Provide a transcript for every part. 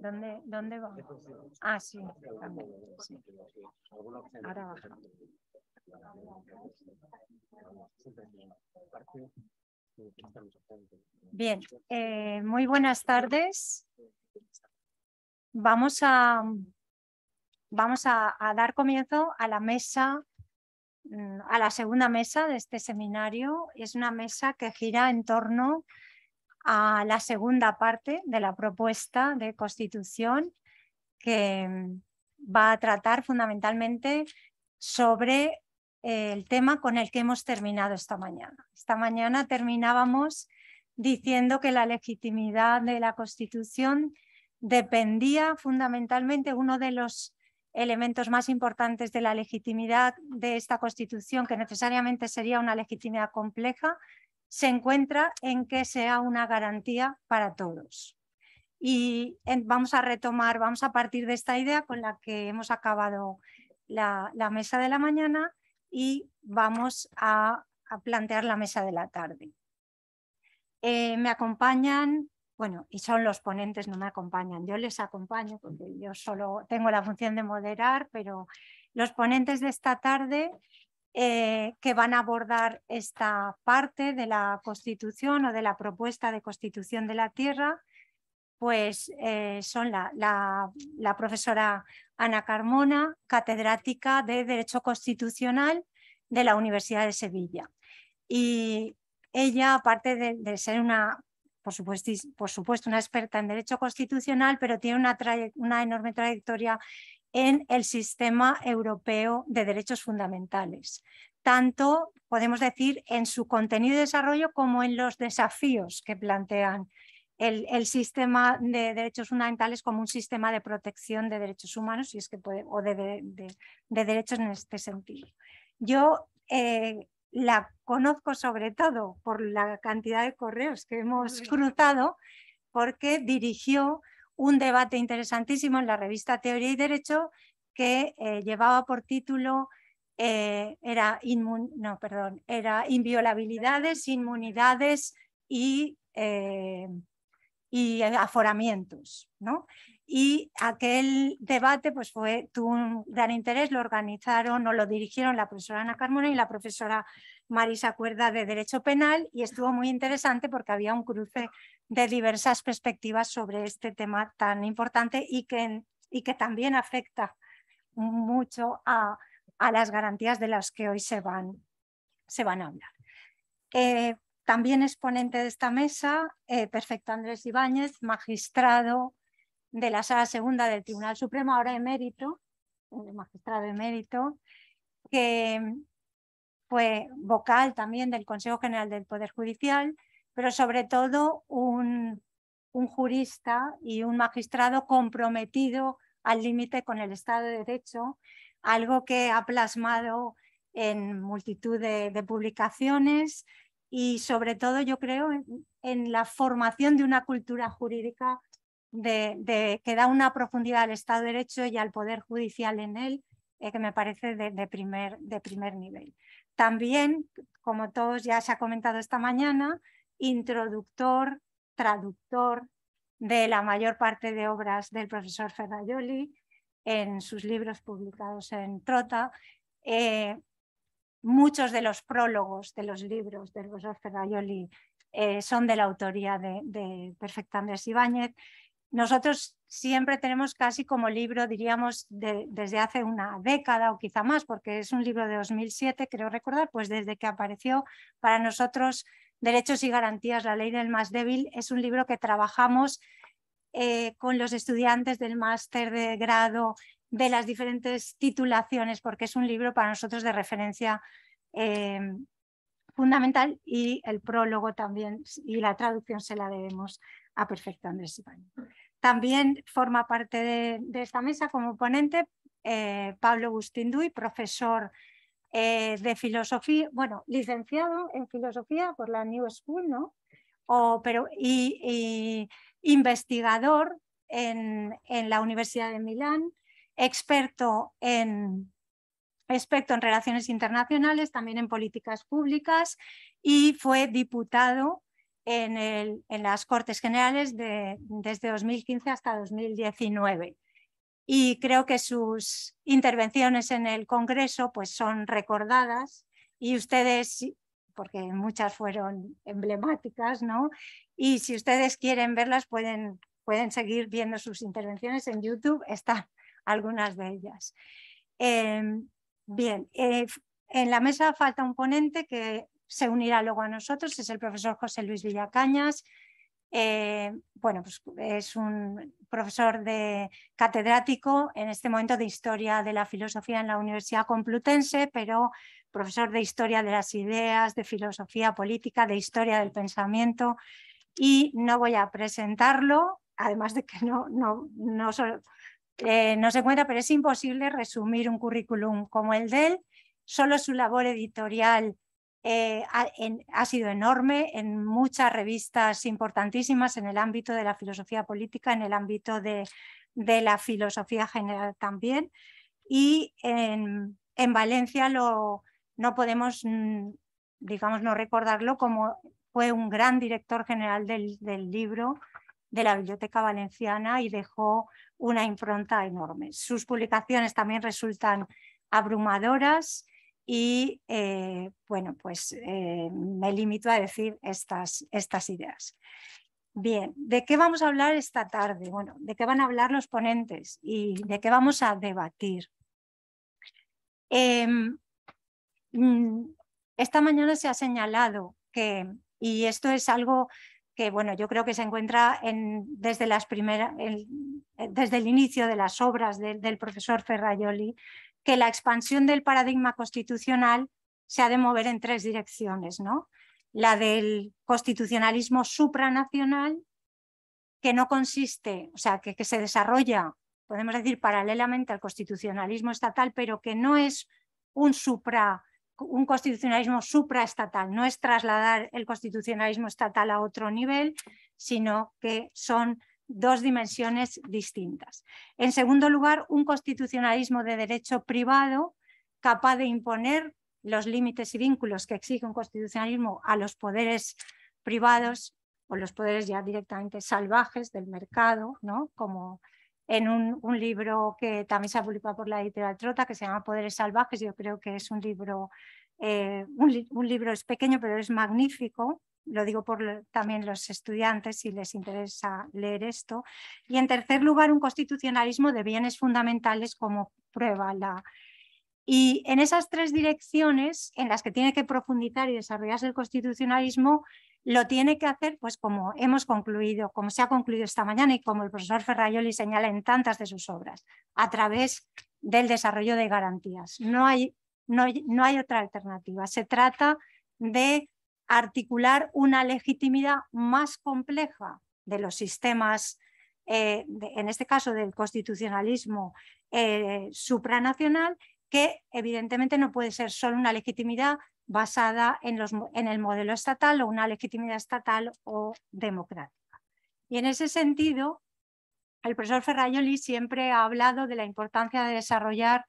¿Dónde, dónde va? Ah, sí, Bien, eh, muy buenas tardes. Vamos a, vamos a dar comienzo a la mesa mm, a la segunda mesa de este seminario. Es una mesa que gira en torno a la segunda parte de la propuesta de constitución que mm, va a tratar fundamentalmente sobre eh, el tema con el que hemos terminado esta mañana. Esta mañana terminábamos diciendo que la legitimidad de la Constitución dependía fundamentalmente uno de los elementos más importantes de la legitimidad de esta Constitución, que necesariamente sería una legitimidad compleja, se encuentra en que sea una garantía para todos. Y vamos a retomar, vamos a partir de esta idea con la que hemos acabado la, mesa de la mañana y vamos a, plantear la mesa de la tarde. Eh, me acompañan, bueno, y son los ponentes, no me acompañan, yo les acompaño porque yo solo tengo la función de moderar, pero los ponentes de esta tarde eh, que van a abordar esta parte de la Constitución o de la propuesta de Constitución de la Tierra, pues eh, son la, profesora Ana Carmona, catedrática de Derecho Constitucional de la Universidad de Sevilla. Y ella, aparte de, ser una, por supuesto, por supuesto, una experta en derecho constitucional, pero tiene una, una enorme trayectoria en el sistema europeo de derechos fundamentales, tanto, podemos decir, en su contenido y desarrollo como en los desafíos que plantean el, sistema de derechos fundamentales como un sistema de protección de derechos humanos es que o de, derechos en este sentido. Yo eh, la conozco sobre todo por la cantidad de correos que hemos cruzado porque dirigió un debate interesantísimo en la revista Teoría y Derecho que eh, llevaba por título eh, era, perdón, era inviolabilidades, inmunidades y, eh, y aforamientos. Y aquel debate pues, fue, tuvo un gran interés, lo organizaron o lo dirigieron la profesora Ana Carmona y la profesora Marisa Cuerda de Derecho Penal y estuvo muy interesante porque había un cruce de diversas perspectivas sobre este tema tan importante y que, y que también afecta mucho a, las garantías de las que hoy se van, se van a hablar. Eh, también es ponente de esta mesa, eh, Perfecto Andrés Ibáñez, magistrado de la Sala Segunda del Tribunal Supremo, ahora emérito, magistrado emérito, que fue vocal también del Consejo General del Poder Judicial, pero sobre todo un, jurista y un magistrado comprometido al límite con el Estado de Derecho, algo que ha plasmado en multitud de, publicaciones y sobre todo yo creo en, la formación de una cultura jurídica que da una profundidad al Estado de Derecho y al Poder Judicial en él, eh, que me parece de, primer, de primer nivel. También, como todos ya se ha comentado esta mañana, introductor, traductor de la mayor parte de obras del profesor Ferraioli en sus libros publicados en Trota. Eh, muchos de los prólogos de los libros del profesor Ferraioli eh, son de la autoría de, Perfect Andrés Ibáñez. Nosotros siempre tenemos casi como libro, diríamos, desde hace una década o quizá más, porque es un libro de 2007, creo recordar, pues desde que apareció para nosotros Derechos y Garantías, la ley del más débil, es un libro que trabajamos eh, con los estudiantes del máster de grado de las diferentes titulaciones, porque es un libro para nosotros de referencia eh, fundamental y el prólogo también y la traducción se la debemos a Perfecto Andrés También forma parte de, esta mesa como ponente eh, Pablo Pablo Bustinduy, profesor eh, de filosofía, bueno, licenciado en filosofía por la New School, ¿no? pero, y, investigador en, la Universidad de Milán, experto en, experto en relaciones internacionales, también en políticas públicas, y fue diputado en, las Cortes Generales desde 2015 hasta 2019 y creo que sus intervenciones en el Congreso pues, son recordadas y ustedes, porque muchas fueron emblemáticas, ¿no? Y si ustedes quieren verlas pueden, seguir viendo sus intervenciones en YouTube, están algunas de ellas. Em, bien, eh, en la mesa falta un ponente que se unirá luego a nosotros, es el profesor José Luis Villacañas, eh, bueno, pues es un profesor de catedrático en este momento de Historia de la Filosofía en la Universidad Complutense, pero profesor de Historia de las Ideas, de Filosofía Política, de Historia del Pensamiento. Y no voy a presentarlo, además de que no, no, no, eh, se cuenta pero es imposible resumir un currículum como el de él. Solo su labor editorial eh, ha, sido enorme en muchas revistas importantísimas en el ámbito de la filosofía política, en el ámbito de, la filosofía general también. Y en, Valencia lo, no podemos, mm, digamos, no recordarlo como fue un gran director general del libro de la Biblioteca Valenciana y dejó una impronta enorme. Sus publicaciones también resultan abrumadoras y eh, bueno, pues eh, me limito a decir estas, estas ideas. Bien, ¿de qué vamos a hablar esta tarde? Bueno, ¿de qué van a hablar los ponentes y de qué vamos a debatir? Em, mm, esta mañana se ha señalado que, y esto es algo que bueno, yo creo que se encuentra en, desde, las primeras, el, desde el inicio de las obras del profesor Ferraioli, que la expansión del paradigma constitucional se ha de mover en tres direcciones, ¿no? La del constitucionalismo supranacional, que no consiste, o sea, que, se desarrolla, podemos decir, paralelamente al constitucionalismo estatal, pero que no es un supra un constitucionalismo supraestatal, no es trasladar el constitucionalismo estatal a otro nivel, sino que son dos dimensiones distintas. En segundo lugar, un constitucionalismo de derecho privado capaz de imponer los límites y vínculos que exige un constitucionalismo a los poderes privados o los poderes ya directamente salvajes del mercado, ¿no? como en un, libro que también se ha publicado por la editorial Trota, que se llama Poderes Salvajes, yo creo que es un libro, eh, un libro es pequeño, pero es magnífico, lo digo por también los estudiantes si les interesa leer esto. Y en tercer lugar, un constitucionalismo de bienes fundamentales como prueba la... Y en esas tres direcciones en las que tiene que profundizar y desarrollarse el constitucionalismo, lo tiene que hacer, pues como hemos concluido, como se ha concluido esta mañana y como el profesor Ferrayoli señala en tantas de sus obras, a través del desarrollo de garantías. No hay, no, no hay otra alternativa. Se trata de articular una legitimidad más compleja de los sistemas, eh, en este caso del constitucionalismo eh, supranacional, que evidentemente no puede ser solo una legitimidad basada en, el modelo estatal o una legitimidad estatal o democrática. Y en ese sentido, el profesor Ferrañoli siempre ha hablado de la importancia de desarrollar,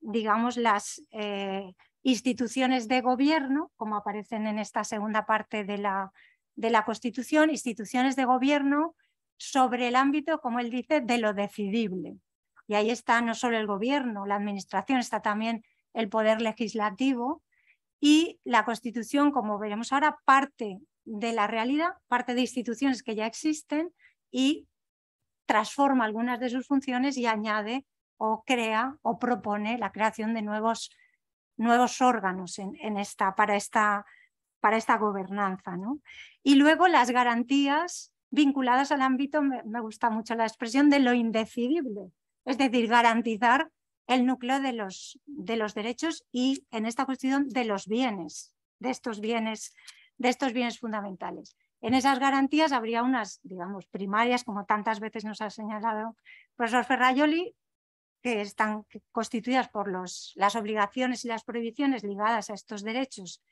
digamos, las, eh, instituciones de gobierno, como aparecen en esta segunda parte de la, de la Constitución, instituciones de gobierno sobre el ámbito, como él dice, de lo decidible. Y ahí está no solo el gobierno, la administración, está también el poder legislativo y la Constitución, como veremos ahora, parte de la realidad, parte de instituciones que ya existen y transforma algunas de sus funciones y añade o crea o propone la creación de nuevos nuevos órganos en, esta, para, esta, para esta gobernanza. ¿no? Y luego las garantías vinculadas al ámbito, me, gusta mucho la expresión, de lo indecidible, es decir, garantizar el núcleo de los, de los derechos y en esta cuestión de los bienes, de estos bienes, de estos bienes fundamentales. En esas garantías habría unas, digamos, primarias, como tantas veces nos ha señalado el profesor Ferrayoli, que están constituidas por las obligaciones y las prohibiciones ligadas a estos derechos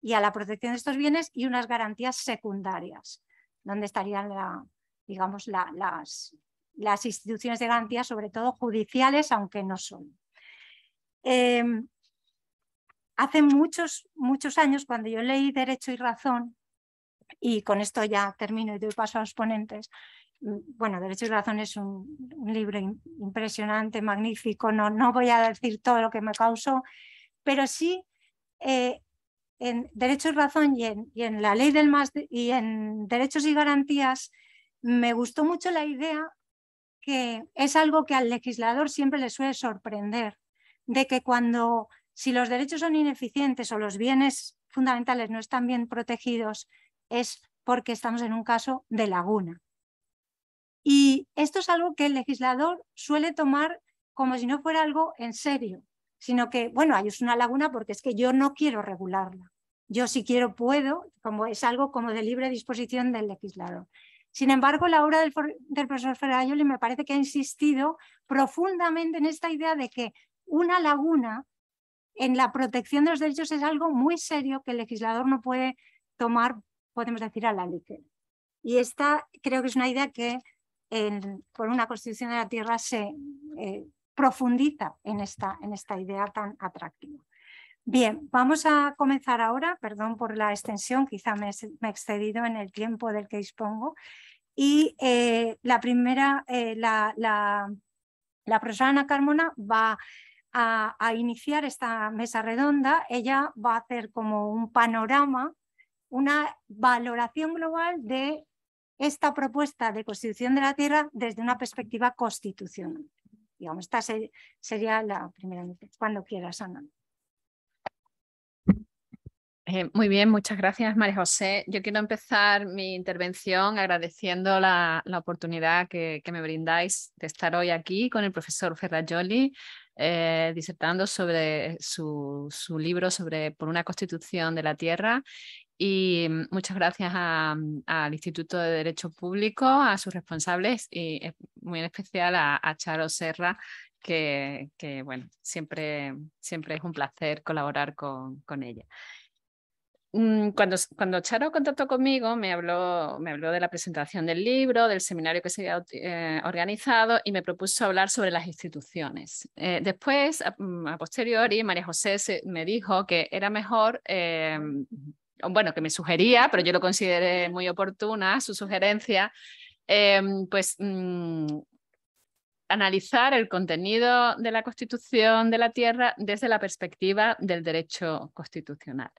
y a la protección de estos bienes y unas garantías secundarias, donde estarían digamos, las, instituciones de garantía, sobre todo judiciales, aunque no son. Em, hace muchos, muchos años, cuando yo leí Derecho y Razón, y con esto ya termino y doy paso a los ponentes, Mm, bueno, derechos y Razón es un, libro impresionante, magnífico, no, voy a decir todo lo que me causó, pero sí eh, en Derecho y Razón y en, la ley del y en Derechos y Garantías me gustó mucho la idea que es algo que al legislador siempre le suele sorprender, de que cuando, si los derechos son ineficientes o los bienes fundamentales no están bien protegidos, es porque estamos en un caso de laguna. Y esto es algo que el legislador suele tomar como si no fuera algo en serio, sino que, bueno, hay una laguna porque es que yo no quiero regularla. Yo si quiero puedo, como es algo como de libre disposición del legislador. Sin embargo, la obra del, profesor Ferrayoli me parece que ha insistido profundamente en esta idea de que una laguna en la protección de los derechos es algo muy serio que el legislador no puede tomar, podemos decir, a la ligera. Y esta creo que es una idea que por una constitución de la tierra se eh, profundiza en esta, en esta idea tan atractiva. Bien, vamos a comenzar ahora, perdón por la extensión, quizá me, he excedido en el tiempo del que dispongo. Y eh, la primera, eh, la, la, profesora Ana Carmona va a iniciar esta mesa redonda. Ella va a hacer como un panorama, una valoración global de esta propuesta de constitución de la tierra desde una perspectiva constitucional. Digamos, esta sería la primera, cuando quieras, Ana. Eh, muy bien, muchas gracias, María José. Yo quiero empezar mi intervención agradeciendo la, oportunidad que, me brindáis de estar hoy aquí con el profesor Ferrajoli, eh, disertando sobre su, su, libro sobre Por una Constitución de la Tierra y muchas gracias mm, al Instituto de Derecho Público, a sus responsables y muy en especial a, Charo Serra, que, que, bueno, siempre, siempre es un placer colaborar con, con ella. Mm, cuando, cuando, Charo contactó conmigo, me habló, me habló de la presentación del libro, del seminario que se había eh, organizado y me propuso hablar sobre las instituciones. Eh, después, mm, a, posteriori, María José me dijo que era mejor em, bueno, que me sugería, pero yo lo consideré muy oportuna, su sugerencia, em, pues mm, analizar el contenido de la Constitución de la Tierra desde la perspectiva del derecho constitucional.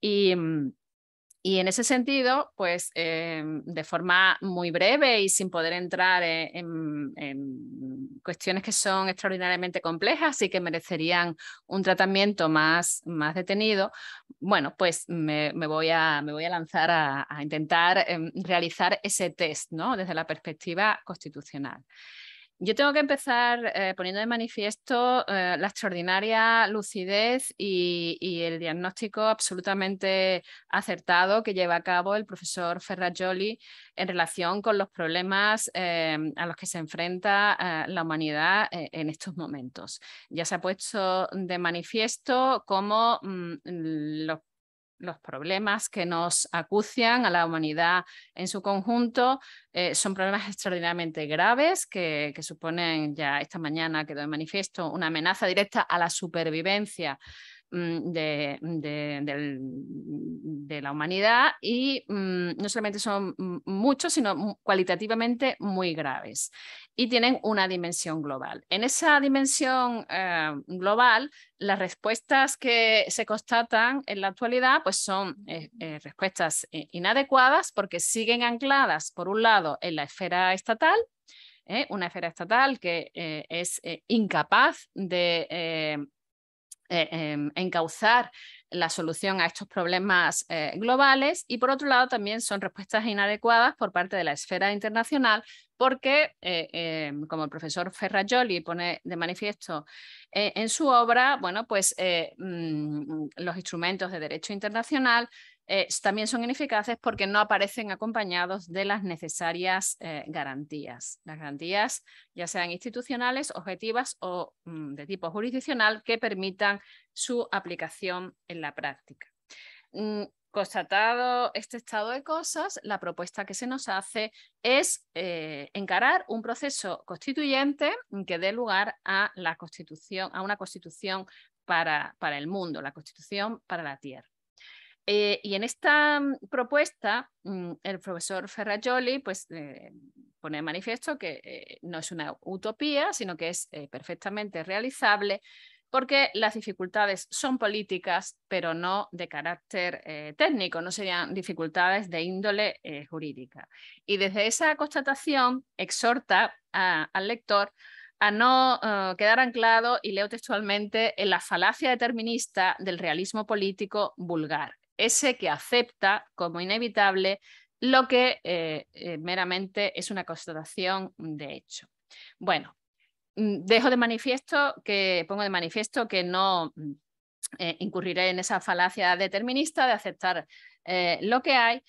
Y mm, y en ese sentido, pues em, de forma muy breve y sin poder entrar e-, en, cuestiones que son extraordinariamente complejas y que merecerían un tratamiento más, detenido, bueno, pues me, voy, a, lanzar a, intentar em, realizar ese test desde la perspectiva constitucional. Yo tengo que empezar eh, poniendo de manifiesto eh, la extraordinaria lucidez y, el diagnóstico absolutamente acertado que lleva a cabo el profesor Ferrajoli en relación con los problemas eh, a los que se enfrenta la humanidad en estos momentos. Ya se ha puesto de manifiesto cómo mm, los los problemas que nos acucian a la humanidad en su conjunto eh, son problemas extraordinariamente graves que, suponen, ya esta mañana quedó de manifiesto, una amenaza directa a la supervivencia mm, de, la humanidad y mm, no solamente son mm, muchos, sino cualitativamente muy graves y tienen una dimensión global. En esa dimensión eh, global, las respuestas que se constatan en la actualidad pues son eh, eh, respuestas inadecuadas porque siguen ancladas, por un lado, en la esfera estatal, una esfera estatal que es incapaz de em, encauzar la solución a estos problemas globales y por otro lado también son respuestas inadecuadas por parte de la esfera internacional porque, eh, eh, como el profesor Ferrajoli pone de manifiesto eh, en su obra, bueno, pues mm, los instrumentos de derecho internacional también son ineficaces porque no aparecen acompañados de las necesarias garantías. Las garantías ya sean institucionales, objetivas o mm, de tipo jurisdiccional que permitan su aplicación en la práctica mm, Constatado este estado de cosas, la propuesta que se nos hace es eh, encarar un proceso constituyente que dé lugar a la constitución, a una constitución para, el mundo, la constitución para la tierra. Eh, y en esta mm, propuesta, mm, el profesor Ferrajoli pues, eh, pone de manifiesto que no es una utopía, sino que es perfectamente realizable porque las dificultades son políticas, pero no de carácter eh, técnico, no serían dificultades de índole eh, jurídica. Y desde esa constatación exhorta al lector a no eh, quedar anclado, y leo textualmente, en la falacia determinista del realismo político vulgar, ese que acepta como inevitable lo que meramente es una constatación de hecho. Bueno, Mm, dejo de manifiesto que pongo de manifiesto que no mm, eh, incurriré en esa falacia determinista de aceptar eh, lo que hay,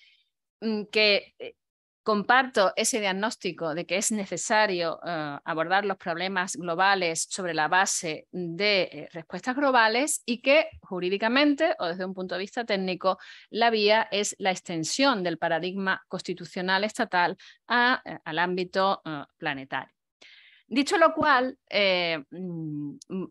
mm, que eh, comparto ese diagnóstico de que es necesario abordar los problemas globales sobre la base de respuestas globales y que jurídicamente o desde un punto de vista técnico la vía es la extensión del paradigma constitucional estatal al ámbito planetario. Dicho lo cual, eh, mm, mm,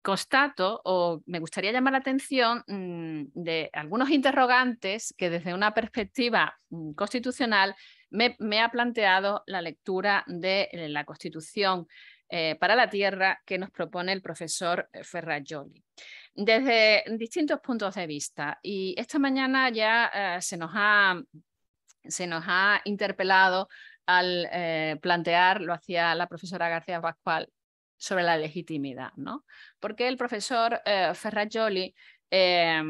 constato o me gustaría llamar la atención mm, de algunos interrogantes que desde una perspectiva constitucional me, ha planteado la lectura de eh, la Constitución eh, para la Tierra que nos propone el profesor Ferrajoli. Desde distintos puntos de vista. Y esta mañana ya se nos ha interpelado al eh, plantear, lo hacía la profesora García Pascual, sobre la legitimidad, ¿no? Porque el profesor eh, eh,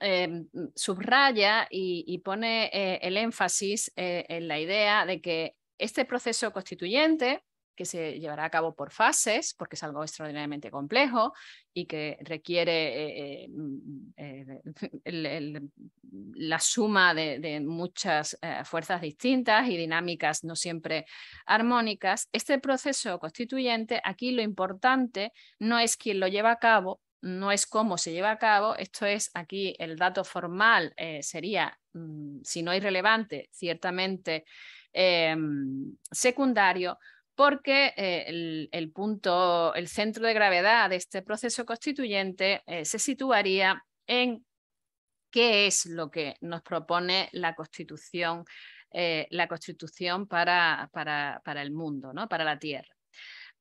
eh subraya y pone el énfasis en la idea de que este proceso constituyente que se llevará a cabo por fases, porque es algo extraordinariamente complejo y que requiere eh, eh, mm, eh, la suma de, muchas fuerzas distintas y dinámicas no siempre armónicas. Este proceso constituyente, aquí lo importante no es quién lo lleva a cabo, no es cómo se lleva a cabo, esto es aquí el dato formal sería, mm, si no es relevante ciertamente secundario, porque eh, el, punto, el centro de gravedad de este proceso constituyente eh, se situaría en qué es lo que nos propone la Constitución, eh, la Constitución para, para, para el mundo, ¿no? para la Tierra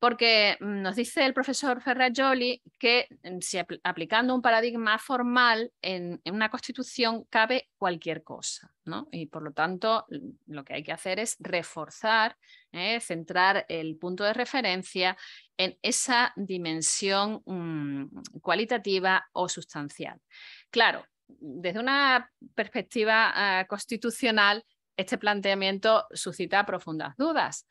porque mm, nos dice el profesor Ferrajoli que mm, si aplicando un paradigma formal en, una constitución cabe cualquier cosa, Y por lo tanto mm, lo que hay que hacer es reforzar, ¿eh? centrar el punto de referencia en esa dimensión cualitativa o sustancial. Claro, desde una perspectiva ah, constitucional, este planteamiento suscita profundas dudas,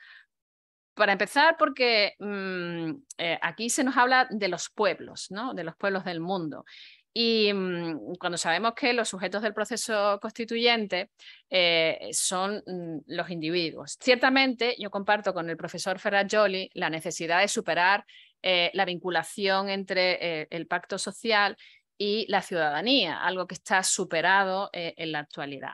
para empezar, porque mm, eh, aquí se nos habla de los pueblos, ¿no? de los pueblos del mundo. Y mm, cuando sabemos que los sujetos del proceso constituyente eh, son mm, los individuos. Ciertamente, yo comparto con el profesor Ferrajoli la necesidad de superar eh, la vinculación entre el pacto social y la ciudadanía, algo que está superado en la actualidad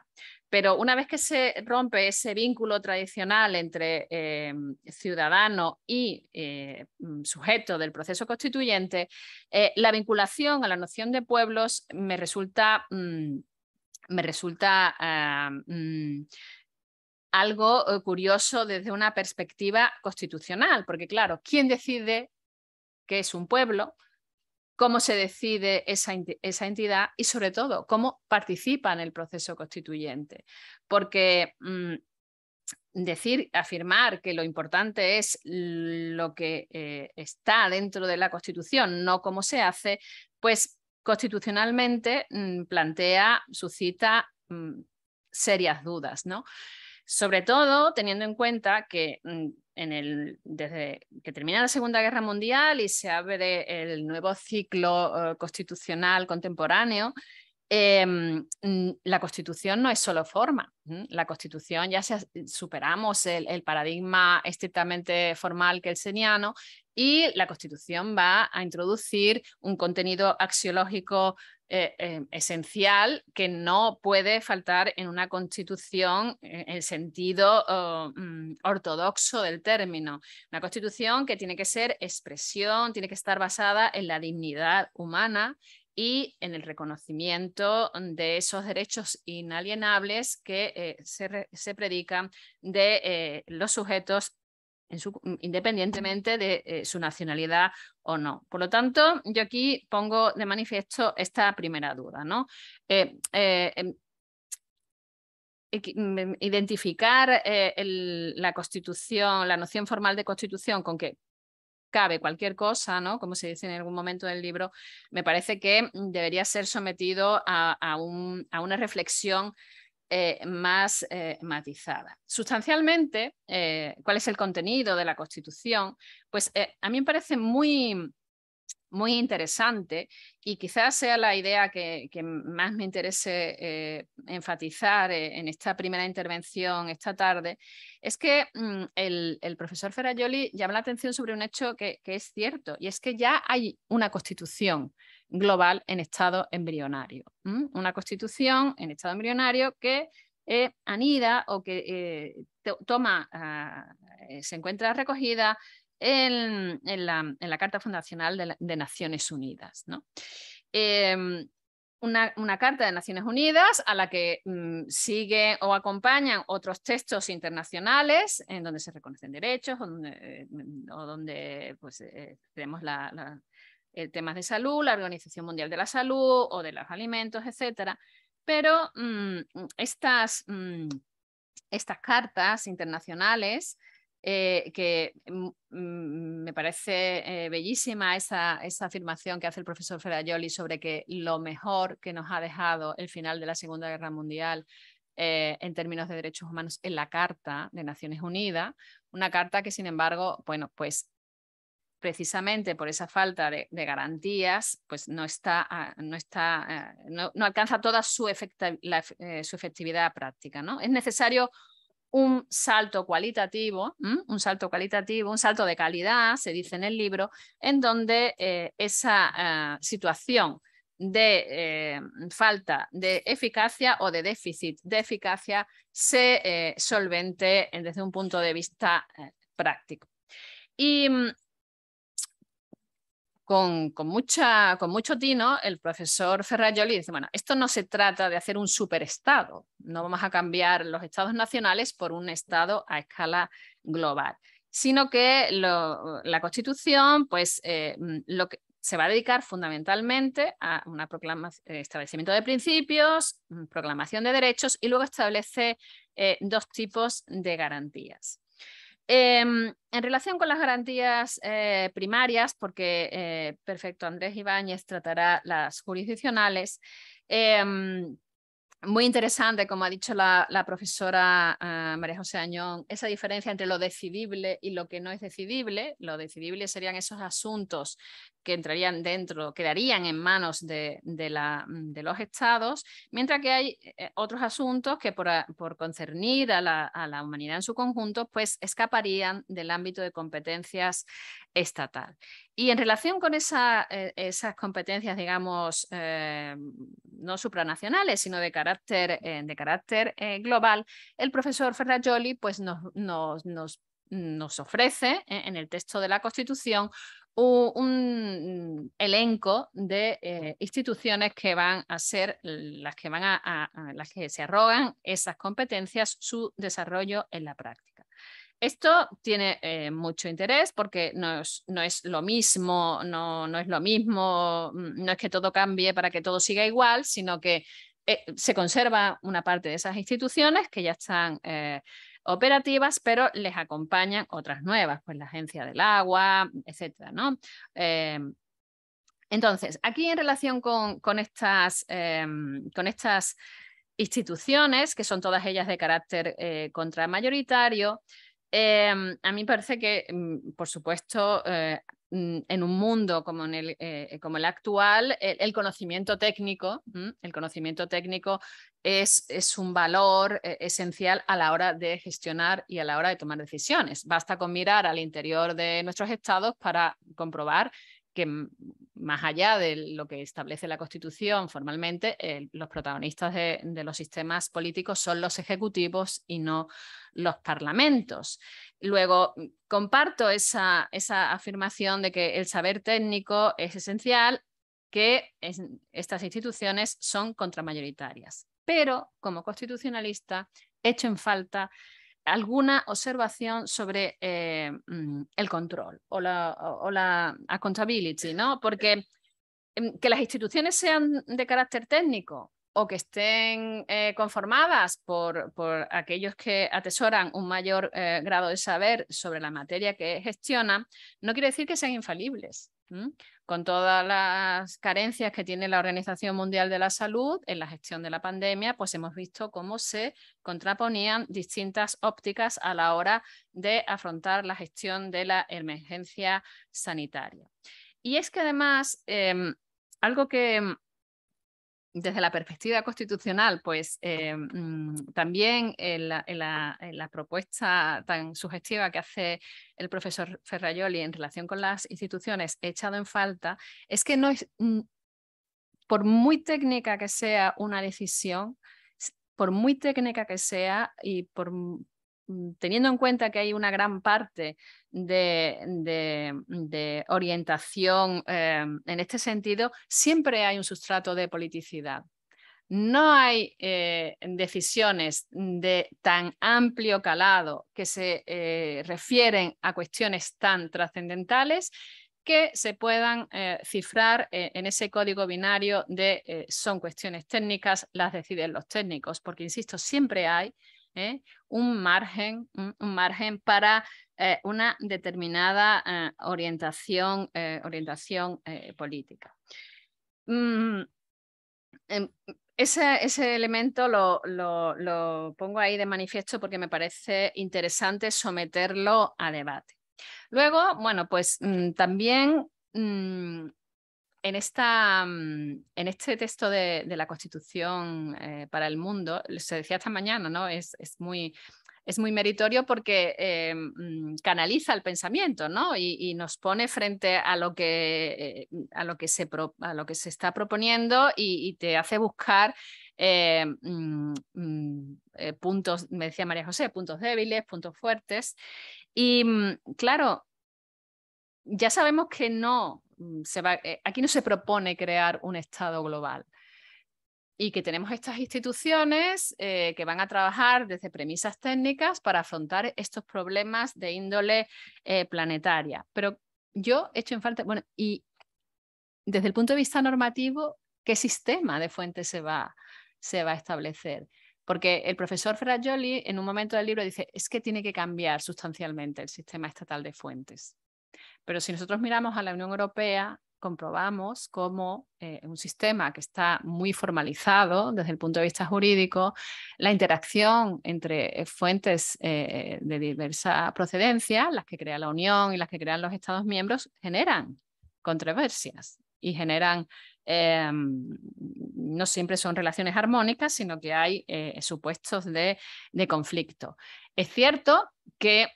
pero una vez que se rompe ese vínculo tradicional entre eh, ciudadano y eh, mm, sujeto del proceso constituyente, eh, la vinculación a la noción de pueblos me resulta, mm, me resulta ah, mm, algo curioso desde una perspectiva constitucional, porque claro, ¿quién decide qué es un pueblo? cómo se decide esa, entidad y sobre todo cómo participa en el proceso constituyente. Porque mm, decir, afirmar que lo importante es lo que eh, está dentro de la Constitución, no cómo se hace, pues constitucionalmente mm, plantea, suscita mm, serias dudas, ¿no? Sobre todo teniendo en cuenta que el, desde que termina la Segunda Guerra Mundial y se abre el nuevo ciclo eh, constitucional contemporáneo, em, la Constitución no es solo forma. La Constitución ya superamos el, paradigma estrictamente formal que el seniano y la Constitución va a introducir un contenido axiológico eh, eh, esencial que no puede faltar en una constitución eh, en el sentido oh, mm, ortodoxo del término. Una constitución que tiene que ser expresión, tiene que estar basada en la dignidad humana y en el reconocimiento de esos derechos inalienables que se, se, predican de los sujetos Mm, independientemente de eh, su nacionalidad o no. Por lo tanto, yo aquí pongo de manifiesto esta primera duda. ¿no? Eh, eh, em, mm, identificar la constitución, la noción formal de constitución con que cabe cualquier cosa, ¿no? como se dice en algún momento del libro, me parece que debería ser sometido a una reflexión eh, más eh, matizada. Sustancialmente, eh, ¿cuál es el contenido de la Constitución? Pues a mí me parece muy, interesante y quizás sea la idea que, más me interese enfatizar en esta primera intervención esta tarde, es que mm, el, profesor Ferrayoli llama la atención sobre un hecho que, que, es cierto y es que ya hay una Constitución global en estado embrionario. Una constitución en estado embrionario que eh, anida o que eh, toma, ah, eh, se encuentra recogida en, la, Carta Fundacional de, Naciones Unidas. Em, una, carta de Naciones Unidas a la que mm, sigue o acompañan otros textos internacionales en donde se reconocen derechos o donde pues, tenemos la, el eh, tema de salud, la Organización Mundial de la Salud o de los alimentos, etcétera. Pero mm, estas, mm, estas cartas internacionales eh, que mm, me parece eh, bellísima esa, esa, afirmación que hace el profesor Ferraioli sobre que lo mejor que nos ha dejado el final de la Segunda Guerra Mundial en términos de derechos humanos es la Carta de Naciones Unidas, una carta que sin embargo, bueno, pues precisamente por esa falta de, garantías, pues no, está, ah, no, está, eh, no, alcanza toda eh, su, efectividad práctica. ¿no? Es necesario un salto cualitativo, un salto cualitativo, un salto de calidad, se dice en el libro, en donde eh, esa ah, situación de falta de eficacia o de déficit de eficacia se solvente desde un punto de vista práctico. Y mm, con, mucho tino, el profesor Ferrajoli dice, bueno, esto no se trata de hacer un superestado, no vamos a cambiar los estados nacionales por un estado a escala global, sino que la Constitución, pues eh, mm, lo se va a dedicar fundamentalmente a un eh, establecimiento de principios, mm, proclamación de derechos y luego establece eh, dos tipos de garantías. Em, en relación con las garantías eh, primarias, porque eh, perfecto, Andrés Ibáñez tratará las jurisdiccionales, em, muy interesante, como ha dicho la, profesora ah, María José Añón, esa diferencia entre lo decidible y lo que no es decidible. Lo decidible serían esos asuntos que entrarían dentro, quedarían en manos de, mm, los estados, mientras que hay eh, otros asuntos que por, concernir a la, a la, humanidad en su conjunto, pues escaparían del ámbito de competencias estatal. Y en relación con eh, esas competencias, digamos, eh, no supranacionales, sino de carácter, eh, global, el profesor Ferrajoli pues, nos, nos, ofrece en el texto de la Constitución un elenco de instituciones que van a ser las que van a, las que se arrogan esas competencias su desarrollo en la práctica. Esto tiene eh, mucho interés porque no es, lo mismo, no, es lo mismo, mm, no es que todo cambie para que todo siga igual, sino que eh, se conserva una parte de esas instituciones que ya están eh, operativas, pero les acompañan otras nuevas, pues la agencia del agua, etcétera, entonces, aquí en relación con, con estas, con estas instituciones, que son todas ellas de carácter contramayoritario, Em, a mí parece que, mm, por supuesto, eh, mm, en un mundo como, eh, el, actual, el, conocimiento técnico, el conocimiento técnico es, un valor eh, esencial a la hora de gestionar y a la hora de tomar decisiones. Basta con mirar al interior de nuestros estados para comprobar que mm, más allá de lo que establece la Constitución formalmente, los protagonistas de, los sistemas políticos son los ejecutivos y no los parlamentos. Luego, mm, comparto esa, afirmación de que el saber técnico es esencial, que estas instituciones son contramayoritarias. Pero, como constitucionalista, echo en falta alguna observación sobre eh, mm, el control o la, o la accountability, ¿no? Porque em, que las instituciones sean de carácter técnico o que estén eh, conformadas por, por, aquellos que atesoran un mayor eh, grado de saber sobre la materia que gestionan, no quiere decir que sean infalibles con todas las carencias que tiene la Organización Mundial de la Salud en la gestión de la pandemia, pues hemos visto cómo se contraponían distintas ópticas a la hora de afrontar la gestión de la emergencia sanitaria. Y es que además, em, algo que em, desde la perspectiva constitucional, pues eh, mm, también la, propuesta tan sugestiva que hace el profesor Ferrayoli en relación con las instituciones, echado en falta, es que no es, mm, por muy técnica que sea una decisión, por muy técnica que sea y por, Mm, teniendo en cuenta que hay una gran parte de, orientación eh, en este sentido, siempre hay un sustrato de politicidad. No hay eh, decisiones de tan amplio calado que se eh, refieren a cuestiones tan trascendentales que se puedan cifrar en ese código binario de son cuestiones técnicas, las deciden los técnicos, porque, insisto, siempre hay ¿eh? un margen, un, margen para eh, una determinada eh, orientación, política. Mm, em, ese, elemento lo, lo pongo ahí de manifiesto porque me parece interesante someterlo a debate. Luego, bueno, pues mm, también mm, en, esta, mm, en este texto de, la Constitución eh, para el Mundo, se decía esta mañana, ¿no? Es, muy, es muy meritorio porque eh, mm, canaliza el pensamiento ¿no? y, nos pone frente a lo que, eh, a lo que, se, lo que se está proponiendo y, te hace buscar mm, puntos, me decía María José, puntos débiles, puntos fuertes. Y claro, ya sabemos que no Mm, eh, aquí no se propone crear un Estado global y que tenemos estas instituciones eh, que van a trabajar desde premisas técnicas para afrontar estos problemas de índole eh, planetaria. Pero yo he hecho en falta, bueno, y desde el punto de vista normativo, ¿qué sistema de fuentes se va, se va a establecer? Porque el profesor Ferrajoli en un momento del libro dice, es que tiene que cambiar sustancialmente el sistema estatal de fuentes. Pero si nosotros miramos a la Unión Europea, comprobamos cómo eh, un sistema que está muy formalizado desde el punto de vista jurídico, la interacción entre eh, fuentes eh, de diversa procedencia, las que crea la Unión y las que crean los Estados miembros, generan controversias y generan, em, no siempre son relaciones armónicas, sino que hay supuestos de conflicto. Es cierto que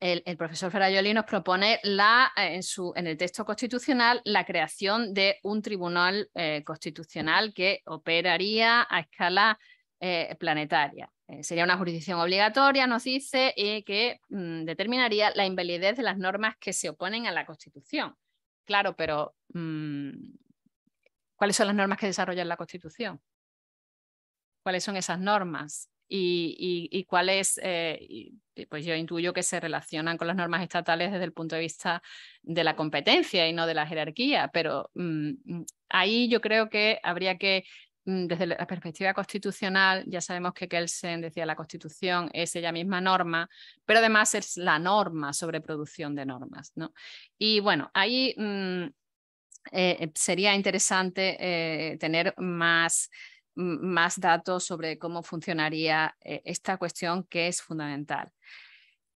el, profesor Ferrayoli nos propone eh, en, el texto constitucional la creación de un tribunal eh, constitucional que operaría a escala eh, planetaria. sería una jurisdicción obligatoria, nos dice, que mm, determinaría la invalidez de las normas que se oponen a la Constitución. Claro, pero mm, ¿cuáles son las normas que desarrolla la Constitución? ¿Cuáles son esas normas? y, y cuáles, eh, pues yo intuyo que se relacionan con las normas estatales desde el punto de vista de la competencia y no de la jerarquía, pero mm, mm, ahí yo creo que habría que mm, desde la perspectiva constitucional, ya sabemos que Kelsen decía la constitución es ella misma norma, pero además es la norma sobre producción de normas. Y bueno, ahí eh, eh, sería interesante tener más más datos sobre cómo funcionaría eh, esta cuestión que es fundamental.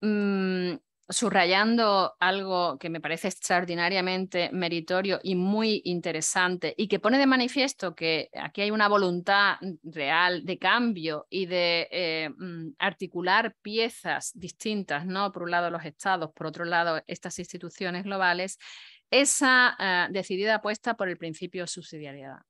Mm, subrayando algo que me parece extraordinariamente meritorio y muy interesante y que pone de manifiesto que aquí hay una voluntad real de cambio y de eh, mm, articular piezas distintas, ¿no? Por un lado los estados, por otro lado estas instituciones globales, esa ah, decidida apuesta por el principio de subsidiariedad.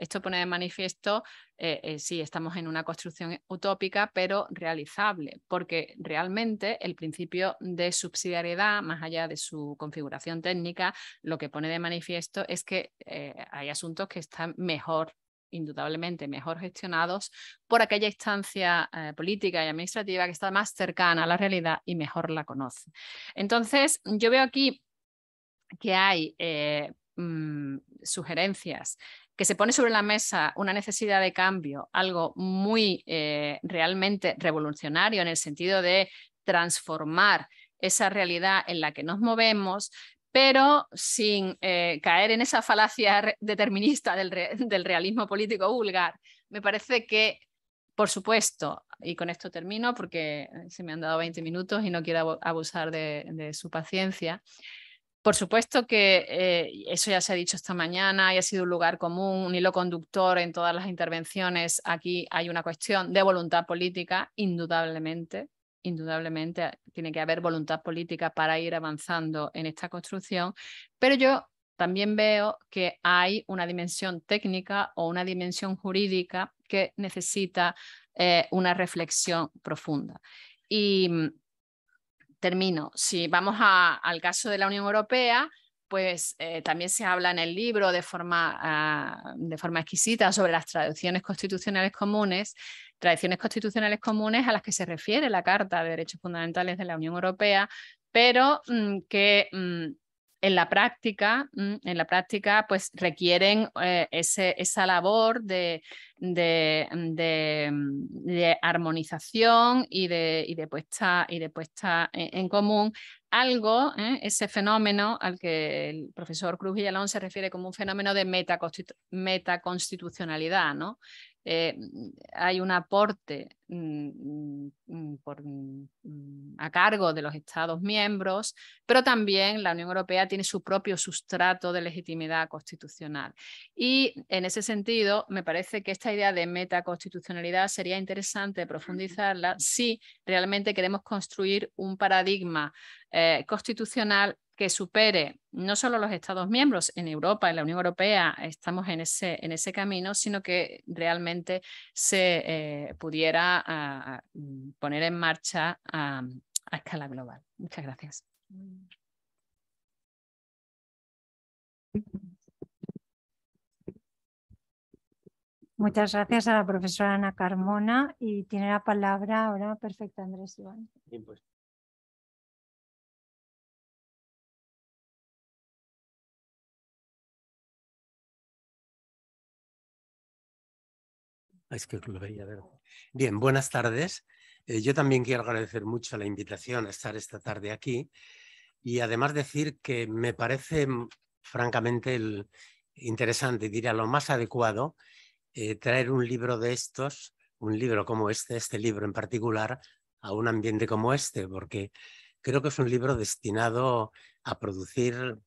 Esto pone de manifiesto, eh, eh, sí, estamos en una construcción utópica, pero realizable, porque realmente el principio de subsidiariedad, más allá de su configuración técnica, lo que pone de manifiesto es que eh, hay asuntos que están mejor indudablemente mejor gestionados por aquella instancia política y administrativa que está más cercana a la realidad y mejor la conoce. Entonces, yo veo aquí que hay mm, sugerencias que se pone sobre la mesa una necesidad de cambio, algo muy eh, realmente revolucionario en el sentido de transformar esa realidad en la que nos movemos, pero sin eh, caer en esa falacia determinista del, realismo político vulgar. Me parece que, por supuesto, y con esto termino porque se me han dado 20 minutos y no quiero abusar de su paciencia, por supuesto que eh, eso ya se ha dicho esta mañana y ha sido un lugar común, un hilo conductor en todas las intervenciones. Aquí hay una cuestión de voluntad política, indudablemente. Indudablemente ah, tiene que haber voluntad política para ir avanzando en esta construcción, pero yo también veo que hay una dimensión técnica o una dimensión jurídica que necesita eh, una reflexión profunda. Y mm, termino. Si vamos al caso de la Unión Europea, pues eh, también se habla en el libro de forma, ah, de forma exquisita sobre las traducciones constitucionales comunes, tradiciones constitucionales comunes a las que se refiere la Carta de Derechos Fundamentales de la Unión Europea, pero mm, que mm, en la práctica, mm, en la práctica, pues requieren eh, esa labor de, mm, mm, armonización y, de, puesta, y de puesta e-, en, común. Algo, ¿eh? ese fenómeno al que el profesor Cruz Villalón se refiere como un fenómeno de metaconstitucionalidad, ¿no? Eh, mm, hay un aporte mm, mm, a cargo de los Estados miembros, pero también la Unión Europea tiene su propio sustrato de legitimidad constitucional. Y en ese sentido, me parece que esta idea de metaconstitucionalidad sería interesante profundizarla si realmente queremos construir un paradigma eh, constitucional que supere no solo los Estados miembros, en Europa, en la Unión Europea, estamos en ese, en ese camino, sino que realmente se eh, pudiera poner en marcha a, escala global. Muchas gracias. Muchas gracias a la profesora Ana Carmona y tiene la palabra ahora perfecta Andrés Iván. Pues, Ah, es que lo veía, Bien, buenas tardes. Eh, yo también quiero agradecer mucho la invitación a estar esta tarde aquí y además decir que me parece mm, francamente el, interesante, diría lo más adecuado, eh, traer un libro de estos, un libro como este, este libro en particular, a un ambiente como este, porque creo que es un libro destinado a producir,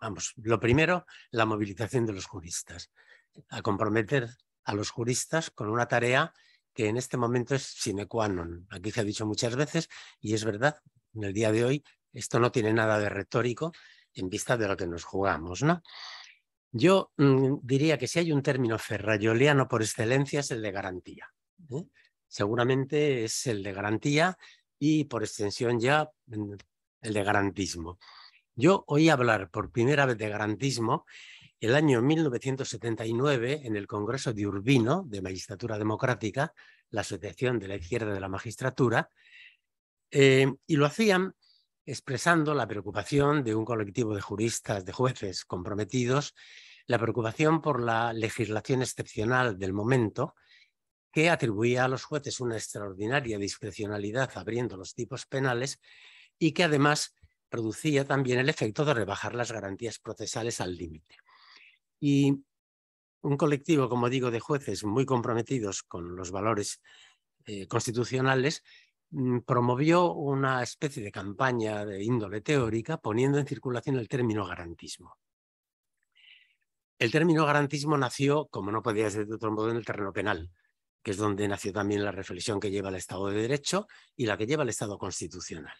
vamos, lo primero, la movilización de los juristas, a comprometer a los juristas con una tarea que en este momento es sine qua non. Aquí se ha dicho muchas veces y es verdad, en el día de hoy esto no tiene nada de retórico en vista de lo que nos jugamos. ¿no? Yo mm, diría que si hay un término ferrayoliano por excelencia es el de garantía. ¿eh? Seguramente es el de garantía y por extensión ya mm, el de garantismo. Yo oí hablar por primera vez de garantismo el año 1979, en el Congreso de Urbino de Magistratura Democrática, la Asociación de la Izquierda de la Magistratura, eh, y lo hacían expresando la preocupación de un colectivo de juristas, de jueces comprometidos, la preocupación por la legislación excepcional del momento, que atribuía a los jueces una extraordinaria discrecionalidad abriendo los tipos penales y que además producía también el efecto de rebajar las garantías procesales al límite. Y un colectivo, como digo, de jueces muy comprometidos con los valores eh, constitucionales, mm, promovió una especie de campaña de índole teórica poniendo en circulación el término garantismo. El término garantismo nació, como no podía ser de otro modo, en el terreno penal, que es donde nació también la reflexión que lleva el Estado de Derecho y la que lleva el Estado constitucional.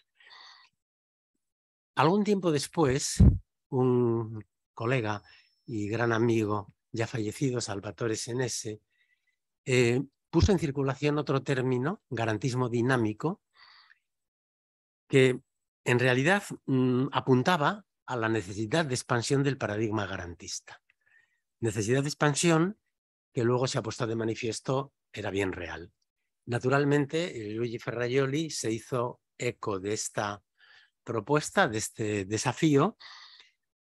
Algún tiempo después, un colega y gran amigo ya fallecido, Salvatore Senese, eh, puso en circulación otro término, garantismo dinámico, que en realidad mm, apuntaba a la necesidad de expansión del paradigma garantista. Necesidad de expansión que luego se ha puesto de manifiesto era bien real. Naturalmente, Luigi Ferraioli se hizo eco de esta propuesta, de este desafío,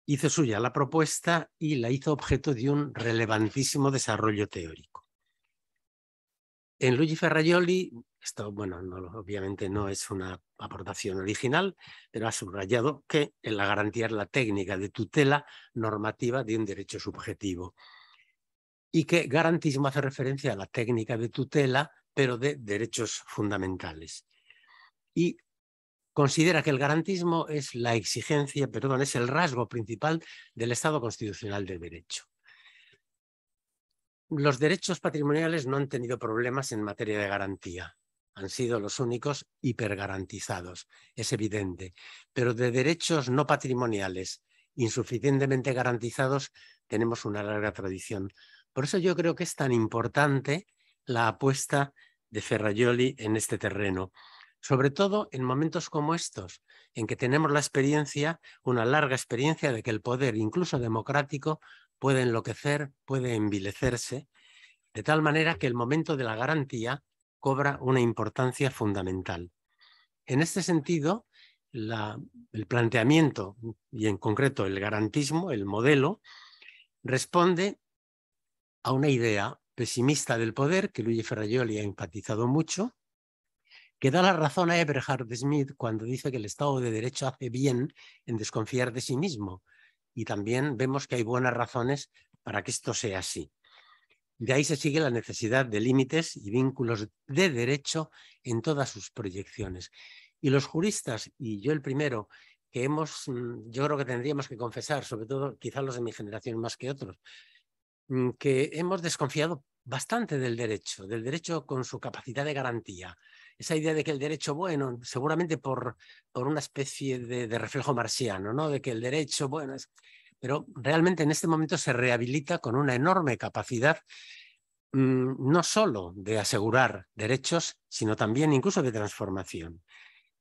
hizo suya la propuesta y la hizo objeto de un relevantísimo desarrollo teórico. En Luigi Ferraioli, esto, bueno, obviamente no es una aportación original, pero ha subrayado que la garantía es la técnica de tutela normativa de un derecho subjetivo y que garantismo hace referencia a la técnica de tutela, pero de derechos fundamentales. Y considera que el garantismo es la exigencia, perdón, es el rasgo principal del Estado constitucional de derecho. Los derechos patrimoniales no han tenido problemas en materia de garantía. Han sido los únicos hipergarantizados, es evidente. Pero de derechos no patrimoniales insuficientemente garantizados tenemos una larga tradición. Por eso yo creo que es tan importante la apuesta de Ferrajoli en este terreno sobre todo en momentos como estos, en que tenemos la experiencia, una larga experiencia de que el poder, incluso democrático, puede enloquecer, puede envilecerse, de tal manera que el momento de la garantía cobra una importancia fundamental. En este sentido, el planteamiento y en concreto el garantismo, el modelo, responde a una idea pesimista del poder que Luigi Ferraioli ha empatizado mucho, que da la razón a Eberhard Smith cuando dice que el Estado de Derecho hace bien en desconfiar de sí mismo. Y también vemos que hay buenas razones para que esto sea así. De ahí se sigue la necesidad de límites y vínculos de derecho en todas sus proyecciones. Y los juristas, y yo el primero, que hemos, mm, yo creo que tendríamos que confesar, sobre todo quizás los de mi generación más que otros, mm, que hemos desconfiado bastante del derecho, del derecho con su capacidad de garantía, esa idea de que el derecho, bueno, seguramente por, por una especie de, reflejo marciano, ¿no? De que el derecho, bueno, es... pero realmente en este momento se rehabilita con una enorme capacidad mm, no solo de asegurar derechos, sino también incluso de transformación.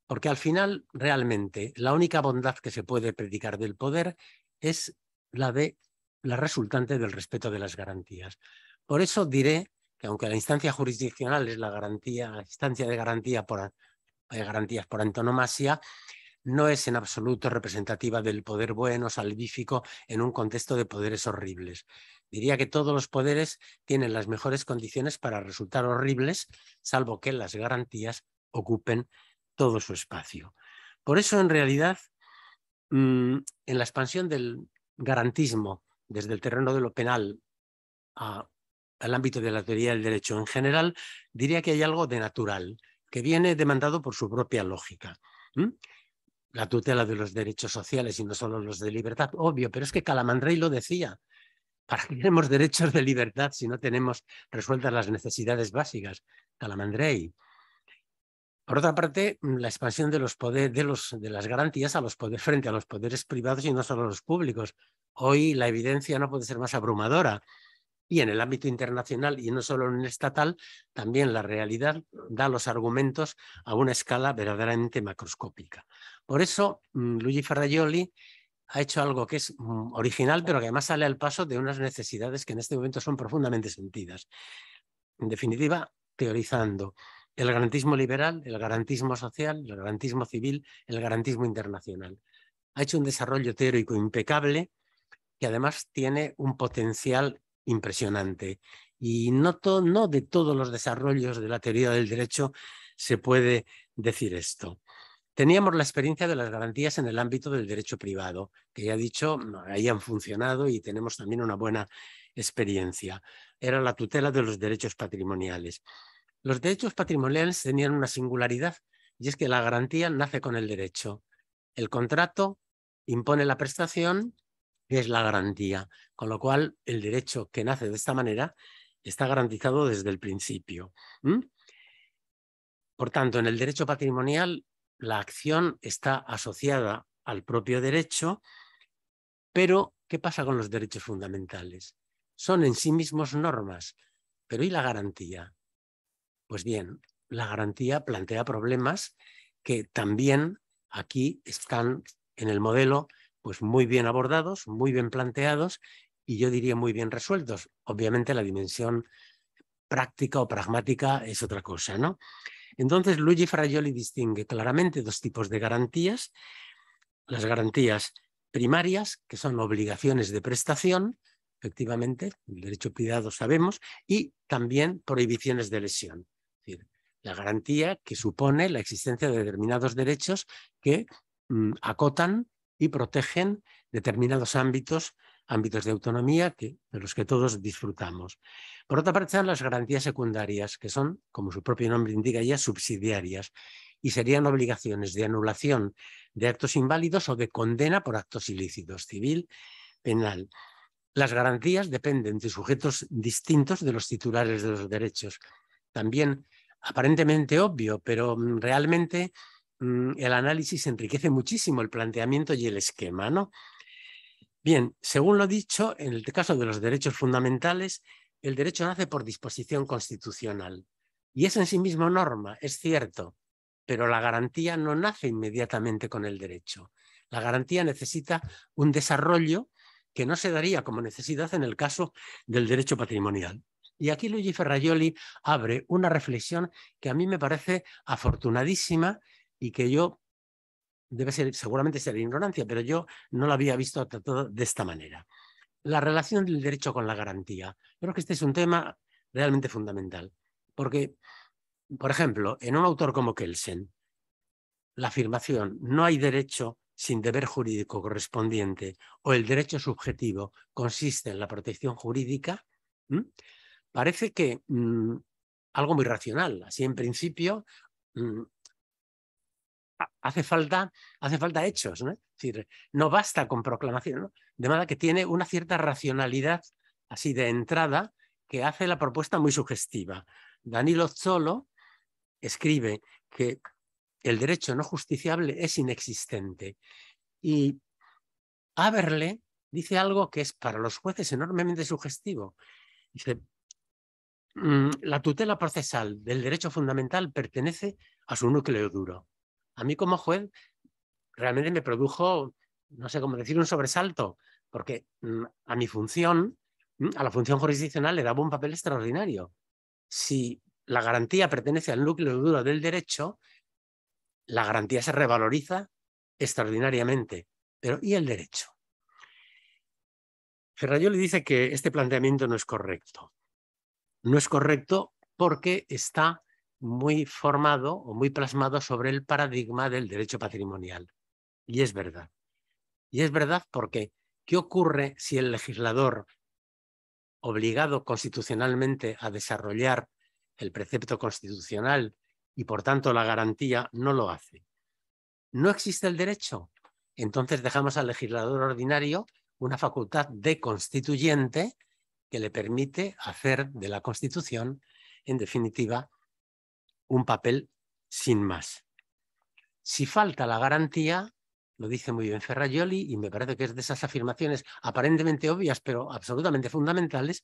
Porque al final, realmente, la única bondad que se puede predicar del poder es la de la resultante del respeto de las garantías. Por eso diré que aunque la instancia jurisdiccional es la garantía, instancia de garantía por, de garantías por antonomasia, no es en absoluto representativa del poder bueno, salvífico, en un contexto de poderes horribles. Diría que todos los poderes tienen las mejores condiciones para resultar horribles, salvo que las garantías ocupen todo su espacio. Por eso, en realidad, mm, en la expansión del garantismo desde el terreno de lo penal a al ámbito de la teoría del derecho en general, diría que hay algo de natural, que viene demandado por su propia lógica. La tutela de los derechos sociales y no solo los de libertad, obvio, pero es que Calamandrey lo decía. ¿Para qué tenemos derechos de libertad si no tenemos resueltas las necesidades básicas? Calamandrey. Por otra parte, la expansión de, los poderes de, los, las garantías a los poderes frente a los poderes privados y no solo a los públicos. Hoy la evidencia no puede ser más abrumadora y en el ámbito internacional y no solo en el estatal, también la realidad da los argumentos a una escala verdaderamente macroscópica. Por eso, mm, Luigi Ferraioli ha hecho algo que es mm, original, pero que además sale al paso de unas necesidades que en este momento son profundamente sentidas. En definitiva, teorizando el garantismo liberal, el garantismo social, el garantismo civil, el garantismo internacional. Ha hecho un desarrollo teórico impecable que además tiene un potencial impresionante. Y no, no de todos los desarrollos de la teoría del derecho se puede decir esto. Teníamos la experiencia de las garantías en el ámbito del derecho privado, que ya he dicho, ahí han funcionado y tenemos también una buena experiencia. Era la tutela de los derechos patrimoniales. Los derechos patrimoniales tenían una singularidad y es que la garantía nace con el derecho. El contrato impone la prestación es la garantía. Con lo cual, el derecho que nace de esta manera está garantizado desde el principio. Por tanto, en el derecho patrimonial, la acción está asociada al propio derecho, pero ¿qué pasa con los derechos fundamentales? Son en sí mismos normas, pero ¿y la garantía? Pues bien, la garantía plantea problemas que también aquí están en el modelo pues muy bien abordados, muy bien planteados y yo diría muy bien resueltos. Obviamente la dimensión práctica o pragmática es otra cosa, ¿no? Entonces Luigi Fraioli distingue claramente dos tipos de garantías, las garantías primarias, que son obligaciones de prestación, efectivamente, el derecho privado sabemos, y también prohibiciones de lesión, es decir, la garantía que supone la existencia de determinados derechos que mm, acotan y protegen determinados ámbitos, ámbitos de autonomía que, de los que todos disfrutamos. Por otra parte están las garantías secundarias, que son, como su propio nombre indica ya, subsidiarias y serían obligaciones de anulación de actos inválidos o de condena por actos ilícitos, civil, penal. Las garantías dependen de sujetos distintos de los titulares de los derechos. También aparentemente obvio, pero mm, realmente Mm, el análisis enriquece muchísimo el planteamiento y el esquema, ¿no? Bien, según lo dicho, en el caso de los derechos fundamentales, el derecho nace por disposición constitucional. Y es en sí mismo norma, es cierto, pero la garantía no nace inmediatamente con el derecho. La garantía necesita un desarrollo que no se daría como necesidad en el caso del derecho patrimonial. Y aquí Luigi Ferraioli abre una reflexión que a mí me parece afortunadísima y que yo, debe ser, seguramente ser ignorancia, pero yo no la había visto tratada de esta manera. La relación del derecho con la garantía. Creo que este es un tema realmente fundamental, porque, por ejemplo, en un autor como Kelsen, la afirmación no hay derecho sin deber jurídico correspondiente o el derecho subjetivo consiste en la protección jurídica, parece que mm, algo muy racional. Así en principio mm, hace falta, hace falta hechos, ¿no? decir, no basta con proclamación, De manera que tiene una cierta racionalidad así de entrada que hace la propuesta muy sugestiva. Danilo Zolo escribe que el derecho no justiciable es inexistente y Aberle dice algo que es para los jueces enormemente sugestivo. Dice, mm, la tutela procesal del derecho fundamental pertenece a su núcleo duro a mí como juez realmente me produjo, no sé cómo decir, un sobresalto, porque mm, a mi función, mm, a la función jurisdiccional le daba un papel extraordinario. Si la garantía pertenece al núcleo duro del derecho, la garantía se revaloriza extraordinariamente. Pero ¿y el derecho? le dice que este planteamiento no es correcto. No es correcto porque está muy formado o muy plasmado sobre el paradigma del derecho patrimonial. Y es verdad. Y es verdad porque, ¿qué ocurre si el legislador, obligado constitucionalmente a desarrollar el precepto constitucional y por tanto la garantía, no lo hace? No existe el derecho. Entonces dejamos al legislador ordinario una facultad de constituyente que le permite hacer de la Constitución, en definitiva, un papel sin más. Si falta la garantía, lo dice muy bien Ferrajoli y me parece que es de esas afirmaciones aparentemente obvias, pero absolutamente fundamentales,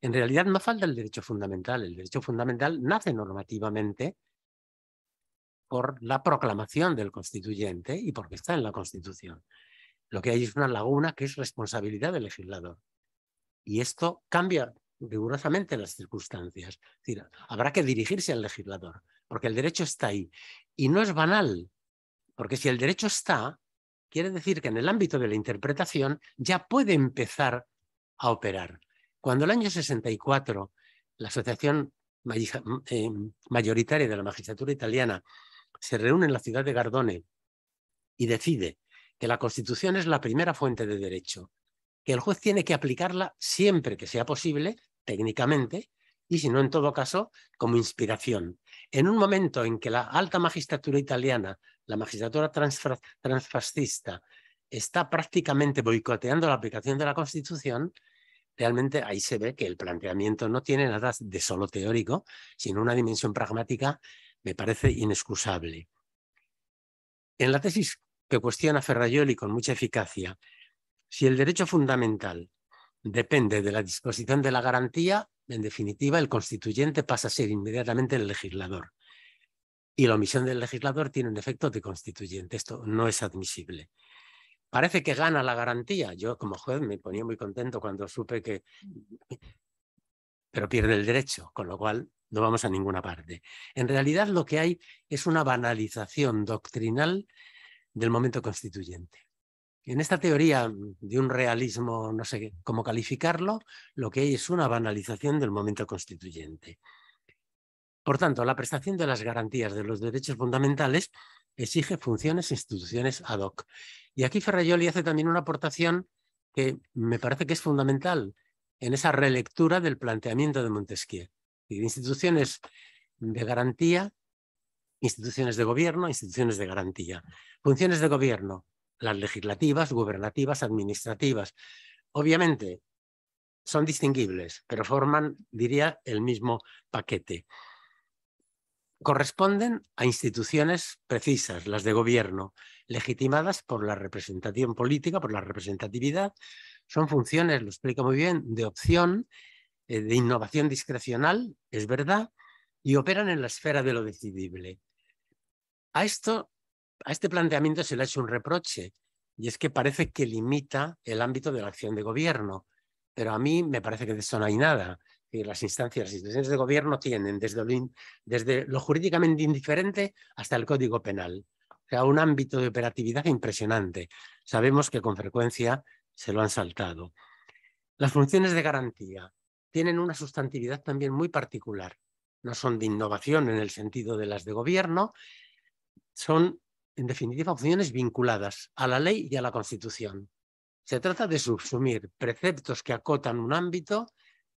en realidad no falta el derecho fundamental. El derecho fundamental nace normativamente por la proclamación del constituyente y porque está en la Constitución. Lo que hay es una laguna que es responsabilidad del legislador. Y esto cambia rigurosamente las circunstancias. decir, habrá que dirigirse al legislador, porque el derecho está ahí. Y no es banal, porque si el derecho está, quiere decir que en el ámbito de la interpretación ya puede empezar a operar. Cuando el año 64 la Asociación mm, eh, Mayoritaria de la Magistratura Italiana se reúne en la ciudad de Gardone y decide que la Constitución es la primera fuente de derecho que el juez tiene que aplicarla siempre que sea posible, técnicamente, y si no, en todo caso, como inspiración. En un momento en que la alta magistratura italiana, la magistratura transfascista, está prácticamente boicoteando la aplicación de la Constitución, realmente ahí se ve que el planteamiento no tiene nada de solo teórico, sino una dimensión pragmática, me parece inexcusable. En la tesis que cuestiona Ferrajoli con mucha eficacia, si el derecho fundamental depende de la disposición de la garantía, en definitiva, el constituyente pasa a ser inmediatamente el legislador. Y la omisión del legislador tiene un efecto de constituyente. Esto no es admisible. Parece que gana la garantía. Yo como juez me ponía muy contento cuando supe que... Pero pierde el derecho, con lo cual no vamos a ninguna parte. En realidad lo que hay es una banalización doctrinal del momento constituyente. En esta teoría de un realismo, no sé cómo calificarlo, lo que hay es una banalización del momento constituyente. Por tanto, la prestación de las garantías de los derechos fundamentales exige funciones e instituciones ad hoc. Y aquí Ferreyoli hace también una aportación que me parece que es fundamental en esa relectura del planteamiento de Montesquieu. Instituciones de garantía, instituciones de gobierno, instituciones de garantía. Funciones de gobierno, las legislativas, gubernativas, administrativas. Obviamente, son distinguibles, pero forman, diría, el mismo paquete. Corresponden a instituciones precisas, las de gobierno, legitimadas por la representación política, por la representatividad. Son funciones, lo explica muy bien, de opción, eh, de innovación discrecional, es verdad, y operan en la esfera de lo decidible. A esto a este planteamiento se le ha hecho un reproche, y es que parece que limita el ámbito de la acción de gobierno, pero a mí me parece que de eso no hay nada. Las instancias, las instituciones de gobierno tienen desde lo jurídicamente indiferente hasta el código penal. O sea, un ámbito de operatividad impresionante. Sabemos que con frecuencia se lo han saltado. Las funciones de garantía tienen una sustantividad también muy particular. No son de innovación en el sentido de las de gobierno, son en definitiva, opciones vinculadas a la ley y a la Constitución. Se trata de subsumir preceptos que acotan un ámbito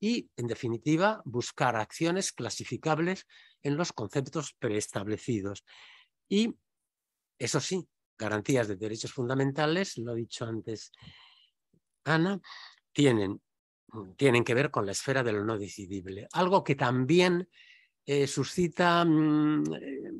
y, en definitiva, buscar acciones clasificables en los conceptos preestablecidos. Y, eso sí, garantías de derechos fundamentales, lo ha dicho antes Ana, tienen, tienen que ver con la esfera de lo no decidible, algo que también eh, suscita... Mm, eh,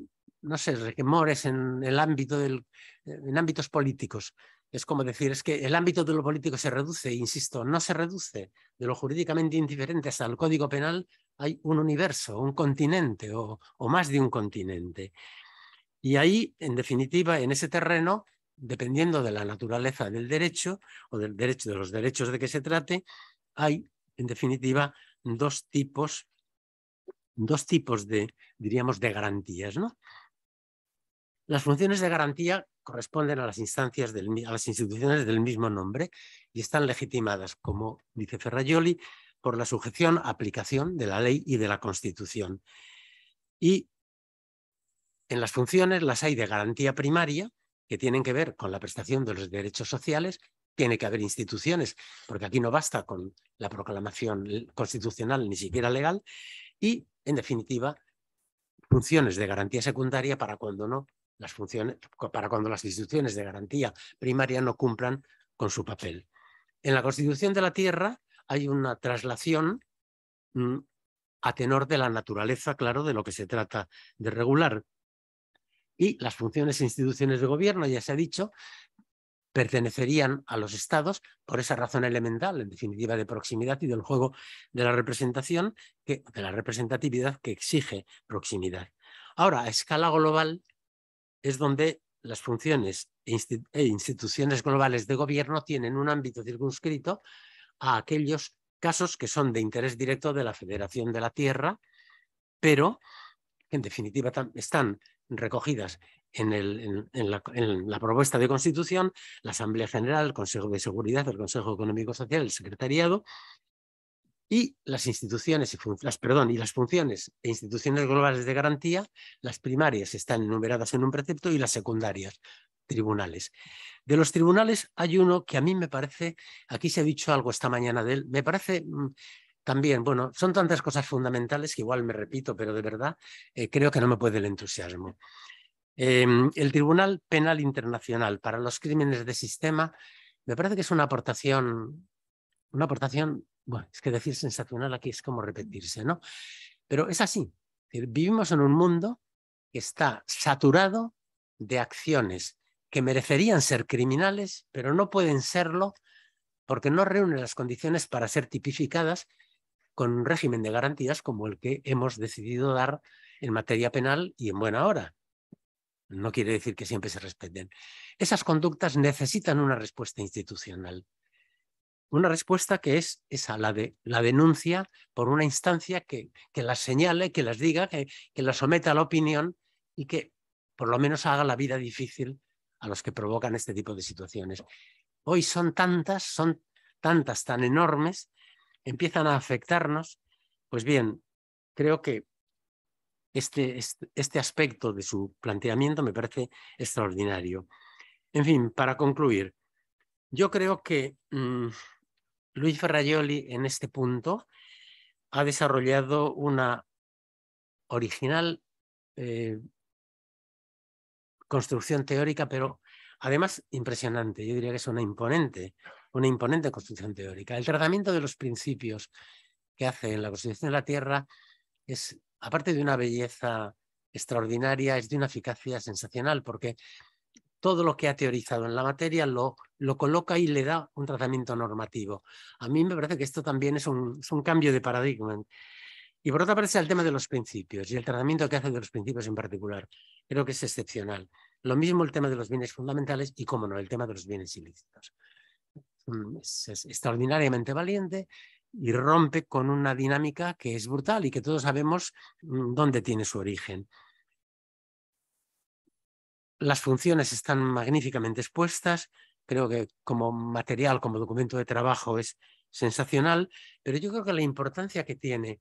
no sé, requemores en el ámbito del, en ámbitos políticos. Es como decir, es que el ámbito de lo político se reduce, insisto, no se reduce. De lo jurídicamente indiferente hasta el Código Penal hay un universo, un continente o, o más de un continente. Y ahí, en definitiva, en ese terreno, dependiendo de la naturaleza del derecho o del derecho, de los derechos de que se trate, hay, en definitiva, dos tipos, dos tipos de, diríamos, de garantías. ¿no? Las funciones de garantía corresponden a las instancias, a las instituciones del mismo nombre y están legitimadas, como dice Ferrajoli, por la sujeción, aplicación de la ley y de la Constitución. Y en las funciones las hay de garantía primaria, que tienen que ver con la prestación de los derechos sociales, tiene que haber instituciones, porque aquí no basta con la proclamación constitucional, ni siquiera legal, y, en definitiva, funciones de garantía secundaria para cuando no las funciones, para cuando las instituciones de garantía primaria no cumplan con su papel. En la Constitución de la Tierra hay una traslación mm, a tenor de la naturaleza, claro, de lo que se trata de regular. Y las funciones e instituciones de gobierno, ya se ha dicho, pertenecerían a los estados por esa razón elemental, en definitiva, de proximidad y del juego de la representación, de la representatividad que exige proximidad. Ahora, a escala global, es donde las funciones e, e instituciones globales de gobierno tienen un ámbito circunscrito a aquellos casos que son de interés directo de la Federación de la Tierra, pero que en definitiva están recogidas en, la, en, la, propuesta de constitución, la Asamblea General, el Consejo de Seguridad, el Consejo Económico Social, el Secretariado y las instituciones y las, perdón, y las funciones e instituciones globales de garantía, las primarias están enumeradas en un precepto y las secundarias, tribunales. De los tribunales hay uno que a mí me parece, aquí se ha dicho algo esta mañana de él, me parece mm, también, bueno, son tantas cosas fundamentales que igual me repito, pero de verdad eh, creo que no me puede el entusiasmo. Em, el Tribunal Penal Internacional para los Crímenes de Sistema me parece que es una aportación, una aportación bueno, es que decir sensacional aquí es como repetirse, ¿no? Pero es así. Vivimos en un mundo que está saturado de acciones que merecerían ser criminales, pero no pueden serlo porque no reúnen las condiciones para ser tipificadas con un régimen de garantías como el que hemos decidido dar en materia penal y en buena hora. No quiere decir que siempre se respeten. Esas conductas necesitan una respuesta institucional una respuesta que es esa, la de la denuncia por una instancia que, que las señale, que las diga, que, que las someta a la opinión y que por lo menos haga la vida difícil a los que provocan este tipo de situaciones. Hoy son tantas, son tantas, tan enormes, empiezan a afectarnos. Pues bien, creo que este, este, este aspecto de su planteamiento me parece extraordinario. En fin, para concluir, yo creo que mm, Luis Ferraioli en este punto ha desarrollado una original eh, construcción teórica, pero además impresionante, yo diría que es una imponente, una imponente construcción teórica. El tratamiento de los principios que hace en la construcción de la Tierra es, aparte de una belleza extraordinaria, es de una eficacia sensacional, porque todo lo que ha teorizado en la materia lo, coloca y le da un tratamiento normativo. A mí me parece que esto también es un, cambio de paradigma. Y por otra parte el tema de los principios y el tratamiento que hace de los principios en particular. Creo que es excepcional. Lo mismo el tema de los bienes fundamentales y, cómo no, el tema de los bienes ilícitos. Mm, es extraordinariamente valiente y rompe con una dinámica que es brutal y que todos sabemos mm, dónde tiene su origen. Las funciones están magníficamente expuestas, creo que como material, como documento de trabajo es sensacional, pero yo creo que la importancia que tiene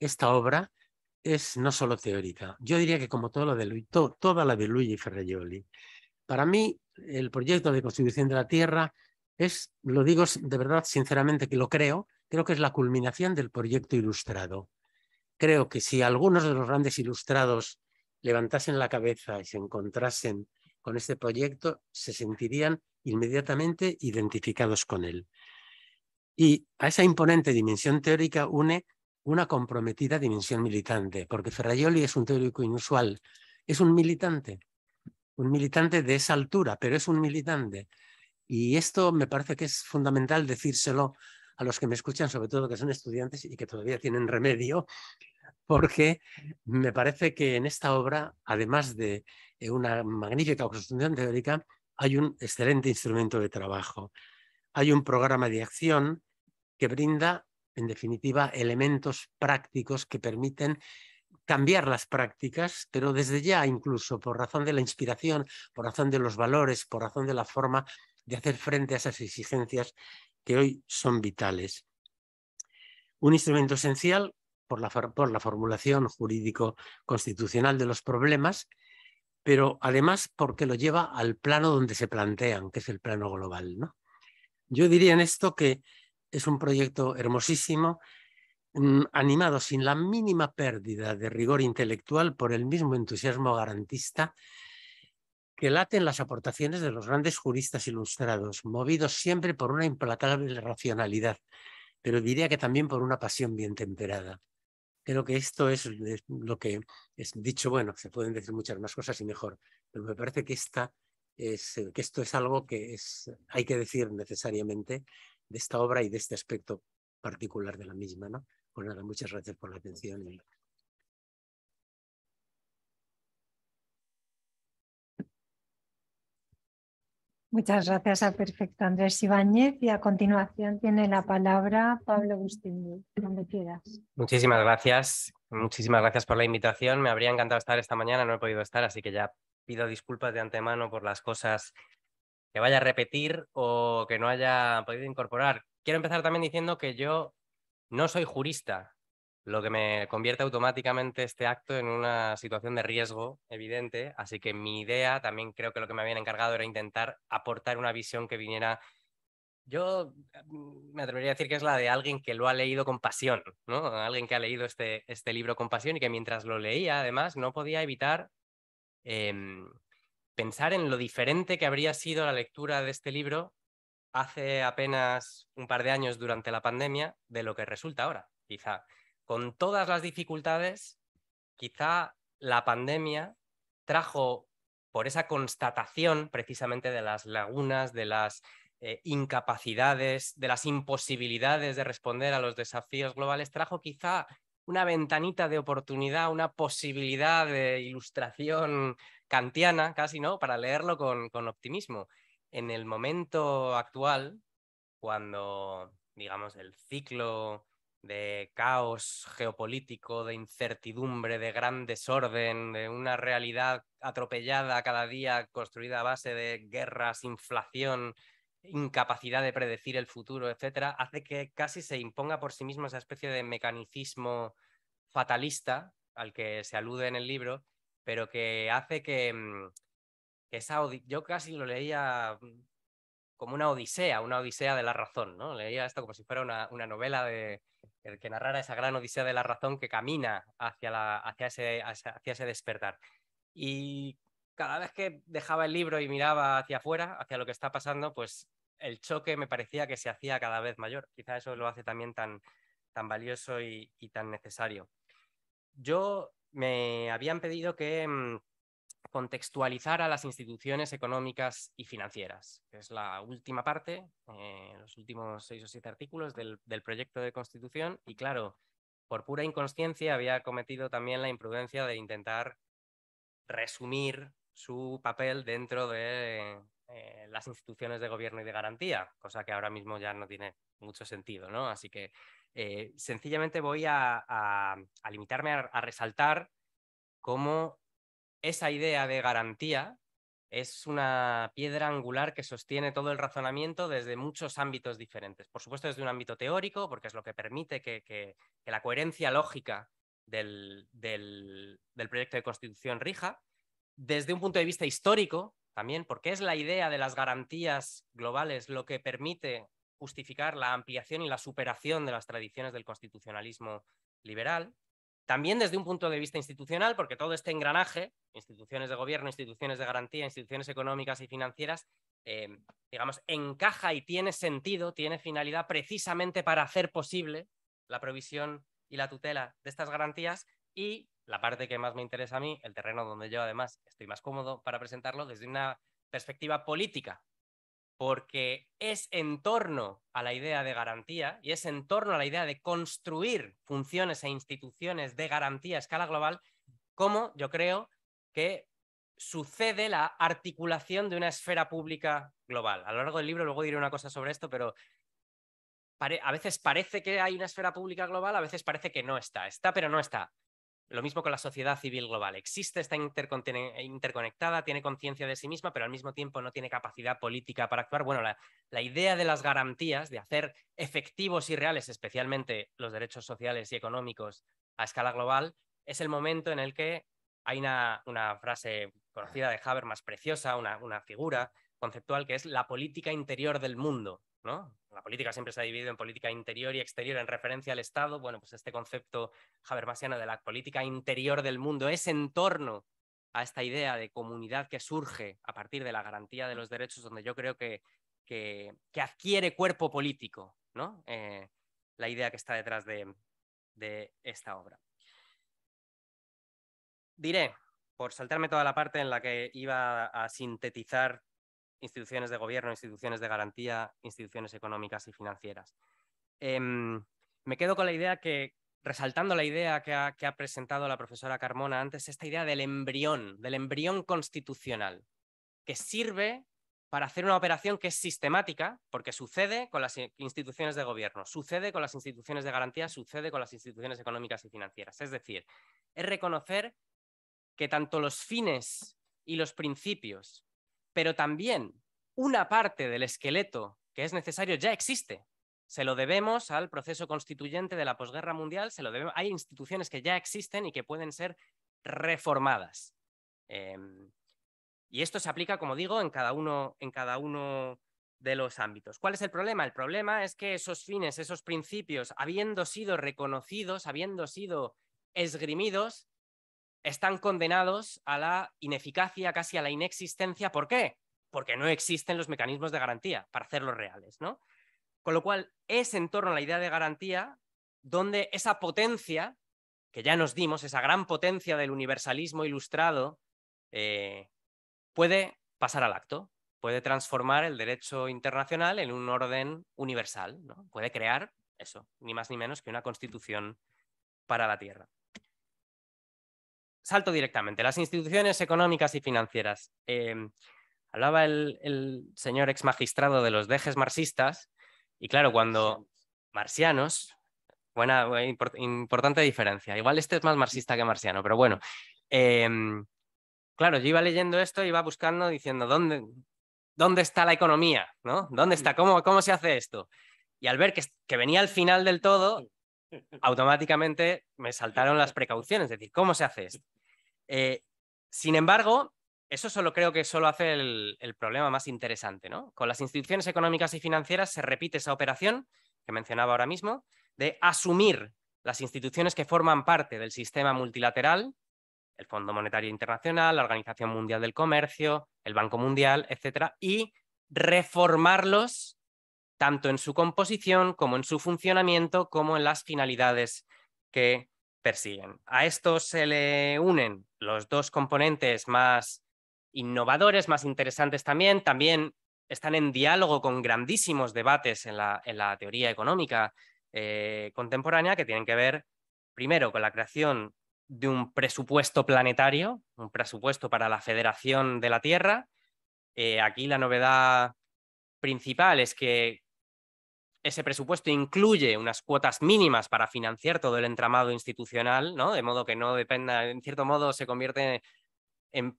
esta obra es no solo teórica. Yo diría que como todo lo toda la de Luigi Ferraioli. Para mí, el proyecto de Constitución de la Tierra es, lo digo de verdad, sinceramente, que lo creo, creo que es la culminación del proyecto ilustrado. Creo que si algunos de los grandes ilustrados levantasen la cabeza y se encontrasen con este proyecto, se sentirían inmediatamente identificados con él. Y a esa imponente dimensión teórica une una comprometida dimensión militante, porque Ferraioli es un teórico inusual, es un militante, un militante de esa altura, pero es un militante. Y esto me parece que es fundamental decírselo a los que me escuchan, sobre todo que son estudiantes y que todavía tienen remedio porque me parece que en esta obra, además de eh, una magnífica construcción teórica, hay un excelente instrumento de trabajo. Hay un programa de acción que brinda, en definitiva, elementos prácticos que permiten cambiar las prácticas, pero desde ya incluso por razón de la inspiración, por razón de los valores, por razón de la forma de hacer frente a esas exigencias que hoy son vitales. Un instrumento esencial por la, formulación jurídico-constitucional de los problemas, pero además porque lo lleva al plano donde se plantean, que es el plano global. ¿no? Yo diría en esto que es un proyecto hermosísimo, mm, animado sin la mínima pérdida de rigor intelectual por el mismo entusiasmo garantista que laten las aportaciones de los grandes juristas ilustrados, movidos siempre por una implacable racionalidad, pero diría que también por una pasión bien temperada. Creo que esto es lo que es dicho, bueno, se pueden decir muchas más cosas y mejor, pero me parece que, esta es, eh, que esto es algo que es, hay que decir necesariamente de esta obra y de este aspecto particular de la misma. ¿no? Pues nada, muchas gracias por la atención. Muchas gracias a Perfecto Andrés Ibáñez y a continuación tiene la palabra Pablo Agustín. donde quieras. Muchísimas gracias, muchísimas gracias por la invitación. Me habría encantado estar esta mañana, no he podido estar, así que ya pido disculpas de antemano por las cosas que vaya a repetir o que no haya podido incorporar. Quiero empezar también diciendo que yo no soy jurista, lo que me convierte automáticamente este acto en una situación de riesgo evidente. Así que mi idea, también creo que lo que me habían encargado era intentar aportar una visión que viniera, yo mm, me atrevería a decir que es la de alguien que lo ha leído con pasión, ¿no? Alguien que ha leído este, este libro con pasión y que mientras lo leía, además, no podía evitar em, pensar en lo diferente que habría sido la lectura de este libro hace apenas un par de años durante la pandemia de lo que resulta ahora, quizá con todas las dificultades, quizá la pandemia trajo por esa constatación precisamente de las lagunas, de las eh, incapacidades, de las imposibilidades de responder a los desafíos globales, trajo quizá una ventanita de oportunidad, una posibilidad de ilustración kantiana, casi, ¿no? Para leerlo con optimismo. En el momento actual, cuando, digamos, el ciclo de caos geopolítico, de incertidumbre, de gran desorden, de una realidad atropellada cada día, construida a base de guerras, inflación, incapacidad de predecir el futuro, etcétera, hace que casi se imponga por sí mismo esa especie de mecanicismo fatalista al que se alude en el libro, pero que hace que, mm, que esa yo casi lo leía mm, como una odisea, una odisea de la razón, ¿no? Leía esto como si fuera una novela de, el que narrara esa gran odisea de la razón que camina hacia, la, hacia, ese, hacia ese despertar. Y cada vez que dejaba el libro y miraba hacia afuera, hacia lo que está pasando, pues el choque me parecía que se hacía cada vez mayor. Quizá eso lo hace también tan, tan valioso y, y tan necesario. Yo me habían pedido que mm, contextualizar a las instituciones económicas y financieras, que es la última parte, eh, los últimos seis o siete artículos del, proyecto de constitución. Y claro, por pura inconsciencia había cometido también la imprudencia de intentar resumir su papel dentro de eh, las instituciones de gobierno y de garantía, cosa que ahora mismo ya no tiene mucho sentido, ¿no? Así que eh, sencillamente voy a, limitarme a resaltar cómo esa idea de garantía es una piedra angular que sostiene todo el razonamiento desde muchos ámbitos diferentes. Por supuesto, desde un ámbito teórico, porque es lo que permite que, la coherencia lógica del, proyecto de constitución rija, desde un punto de vista histórico también, porque es la idea de las garantías globales lo que permite justificar la ampliación y la superación de las tradiciones del constitucionalismo liberal, también desde un punto de vista institucional, porque todo este engranaje, instituciones de gobierno, instituciones de garantía, instituciones económicas y financieras, eh, digamos, encaja y tiene sentido, tiene finalidad precisamente para hacer posible la provisión y la tutela de estas garantías y la parte que más me interesa a mí, el terreno donde yo además estoy más cómodo para presentarlo desde una perspectiva política, porque es en torno a la idea de garantía y es en torno a la idea de construir funciones e instituciones de garantía a escala global, como yo creo que sucede la articulación de una esfera pública global. A lo largo del libro luego diré una cosa sobre esto, pero a veces parece que hay una esfera pública global, a veces parece que no está. Está, pero no está. Lo mismo con la sociedad civil global. Existe, está eh, interconectada, tiene conciencia de sí misma, pero al mismo tiempo no tiene capacidad política para actuar. Bueno, la, idea de las garantías, de hacer efectivos y reales, especialmente los derechos sociales y económicos a escala global, es el momento en el que hay una, frase conocida de Haber más preciosa, una, una figura conceptual, que es la política interior del mundo. ¿no? la política siempre se ha dividido en política interior y exterior en referencia al Estado. Bueno, pues este concepto habermasiano de la política interior del mundo es en torno a esta idea de comunidad que surge a partir de la garantía de los derechos, donde yo creo que, que, adquiere cuerpo político, ¿no? Eh, la idea que está detrás de esta obra. Diré, por saltarme toda la parte en la que iba a sintetizar instituciones de gobierno, instituciones de garantía, instituciones económicas y financieras. Em, me quedo con la idea que, resaltando la idea que que ha, presentado la profesora Carmona antes, esta idea del embrión, del embrión constitucional, que sirve para hacer una operación que es sistemática, porque sucede con las instituciones de gobierno, sucede con las instituciones de garantía, sucede con las instituciones económicas y financieras. Es decir, es reconocer que tanto los fines y los principios pero también una parte del esqueleto que es necesario ya existe. Se lo debemos al proceso constituyente de la posguerra mundial, lo hay instituciones que ya existen y que pueden ser reformadas. Em, y esto se aplica, como digo, en cada, uno, en cada uno de los ámbitos. ¿Cuál es el problema? El problema es que esos fines, esos principios, habiendo sido reconocidos, habiendo sido esgrimidos, están condenados a la ineficacia, casi a la inexistencia. ¿Por qué? Porque no existen los mecanismos de garantía para hacerlos reales, Con lo cual, es en torno a la idea de garantía donde esa potencia que ya nos dimos, esa gran potencia del universalismo ilustrado, eh, puede pasar al acto, puede transformar el derecho internacional en un orden universal, puede crear eso, ni más ni menos que una constitución para la Tierra salto directamente. Las instituciones económicas y financieras. Em, hablaba el, señor ex magistrado de los dejes marxistas, y claro, cuando marcianos, buena, eh, importante diferencia. Igual este es más marxista que marciano, pero bueno. Em, claro, yo iba leyendo esto, iba buscando, diciendo, ¿dónde, dónde está la economía? ¿no? ¿Dónde está? ¿Cómo, cómo se hace esto? Y al ver que, que venía al final del todo, automáticamente me saltaron las precauciones, es decir, ¿cómo se hace esto? Eh, sin embargo, eso solo creo que solo hace el, problema más interesante, ¿no? Con las instituciones económicas y financieras se repite esa operación que mencionaba ahora mismo, de asumir las instituciones que forman parte del sistema multilateral, el Fondo Monetario Internacional, la Organización Mundial del Comercio, el Banco Mundial, etcétera, y reformarlos tanto en su composición como en su funcionamiento, como en las finalidades que persiguen. A esto se le unen los dos componentes más innovadores, más interesantes también, también están en diálogo con grandísimos debates en la, teoría económica eh, contemporánea que tienen que ver primero con la creación de un presupuesto planetario, un presupuesto para la Federación de la Tierra. Eh, aquí la novedad principal es que ese presupuesto incluye unas cuotas mínimas para financiar todo el entramado institucional, ¿no? De modo que no dependa, en cierto modo se convierte en,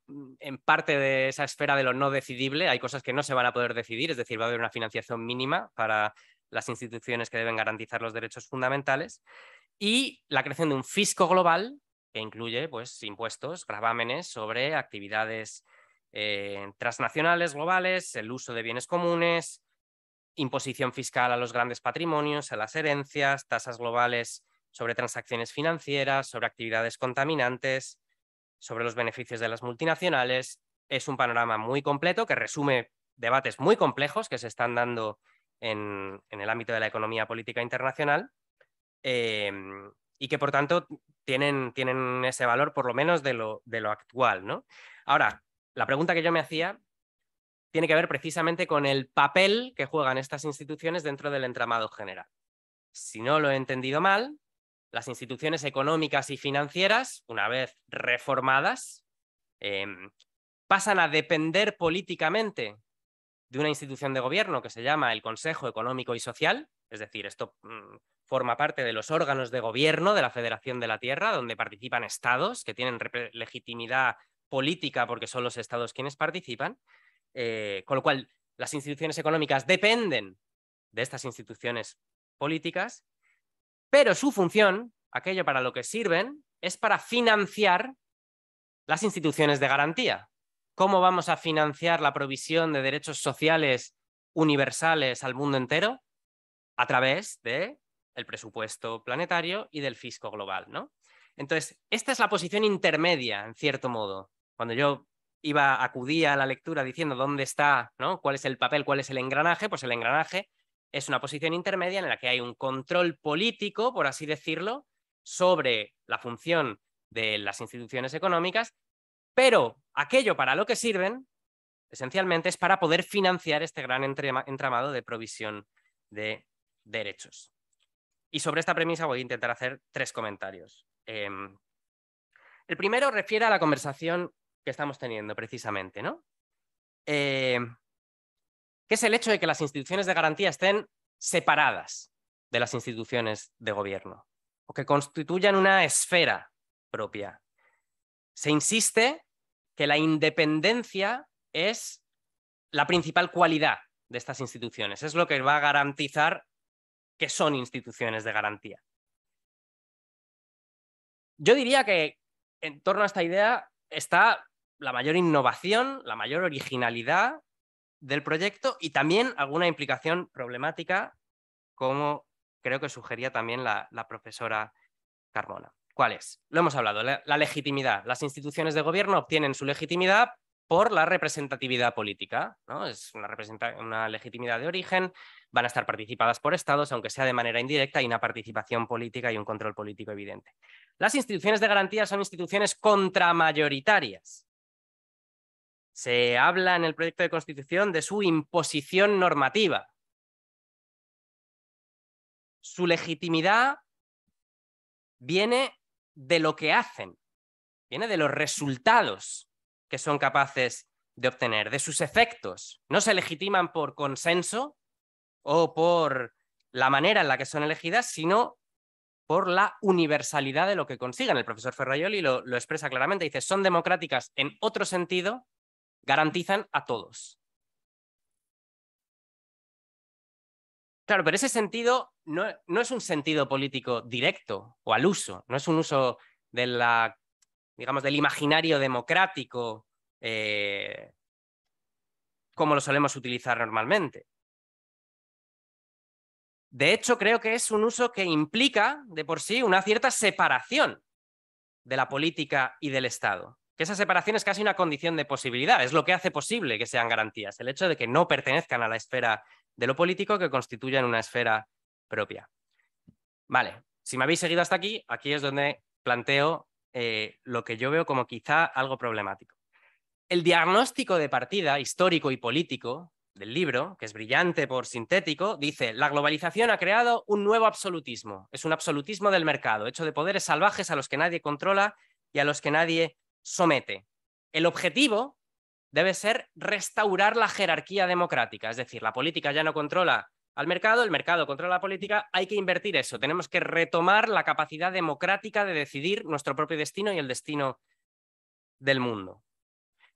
parte de esa esfera de lo no decidible. Hay cosas que no se van a poder decidir, es decir, va a haber una financiación mínima para las instituciones que deben garantizar los derechos fundamentales. Y la creación de un fisco global que incluye pues, impuestos, gravámenes sobre actividades eh, transnacionales, globales, el uso de bienes comunes, imposición fiscal a los grandes patrimonios, a las herencias, tasas globales sobre transacciones financieras, sobre actividades contaminantes, sobre los beneficios de las multinacionales. Es un panorama muy completo que resume debates muy complejos que se están dando en, el ámbito de la economía política internacional em, y que, por tanto, tienen, ese valor por lo menos de lo, de lo actual. ¿no? Ahora, la pregunta que yo me hacía tiene que ver precisamente con el papel que juegan estas instituciones dentro del entramado general. Si no lo he entendido mal, las instituciones económicas y financieras, una vez reformadas, em, pasan a depender políticamente de una institución de gobierno que se llama el Consejo Económico y Social, es decir, esto mm, forma parte de los órganos de gobierno de la Federación de la Tierra, donde participan estados que tienen legitimidad política porque son los estados quienes participan, eh, con lo cual las instituciones económicas dependen de estas instituciones políticas, pero su función, aquello para lo que sirven, es para financiar las instituciones de garantía. ¿Cómo vamos a financiar la provisión de derechos sociales universales al mundo entero? A través de el presupuesto planetario y del fisco global, ¿no? Entonces, esta es la posición intermedia, en cierto modo. Cuando yo iba, acudía a la lectura diciendo dónde está, ¿no? cuál es el papel, cuál es el engranaje, pues el engranaje es una posición intermedia en la que hay un control político, por así decirlo, sobre la función de las instituciones económicas, pero aquello para lo que sirven, esencialmente, es para poder financiar este gran entramado de provisión de derechos. Y sobre esta premisa voy a intentar hacer tres comentarios. Em, el primero refiere a la conversación que estamos teniendo precisamente, ¿no? Eh, que es el hecho de que las instituciones de garantía estén separadas de las instituciones de gobierno o que constituyan una esfera propia. Se insiste que la independencia es la principal cualidad de estas instituciones, es lo que va a garantizar que son instituciones de garantía. Yo diría que en torno a esta idea está la mayor innovación, la mayor originalidad del proyecto y también alguna implicación problemática, como creo que sugería también la, profesora Carmona. ¿Cuál es? Lo hemos hablado, la, legitimidad. Las instituciones de gobierno obtienen su legitimidad por la representatividad política, ¿no? Es una, una legitimidad de origen, van a estar participadas por estados, aunque sea de manera indirecta, y una participación política y un control político evidente. Las instituciones de garantía son instituciones contramayoritarias, se habla en el proyecto de constitución de su imposición normativa. Su legitimidad viene de lo que hacen, viene de los resultados que son capaces de obtener, de sus efectos. No se legitiman por consenso o por la manera en la que son elegidas, sino por la universalidad de lo que consigan. El profesor Ferraioli lo, lo expresa claramente, dice, son democráticas en otro sentido garantizan a todos. Claro, pero ese sentido no, es un sentido político directo o al uso, no es un uso de del imaginario democrático eh, como lo solemos utilizar normalmente. De hecho, creo que es un uso que implica de por sí una cierta separación de la política y del Estado que esa separación es casi una condición de posibilidad, es lo que hace posible que sean garantías, el hecho de que no pertenezcan a la esfera de lo político que constituyan una esfera propia. Vale, si me habéis seguido hasta aquí, aquí es donde planteo eh, lo que yo veo como quizá algo problemático. El diagnóstico de partida histórico y político del libro, que es brillante por sintético, dice, la globalización ha creado un nuevo absolutismo, es un absolutismo del mercado, hecho de poderes salvajes a los que nadie controla y a los que nadie somete. El objetivo debe ser restaurar la jerarquía democrática, es decir, la política ya no controla al mercado, el mercado controla la política, hay que invertir eso, tenemos que retomar la capacidad democrática de decidir nuestro propio destino y el destino del mundo.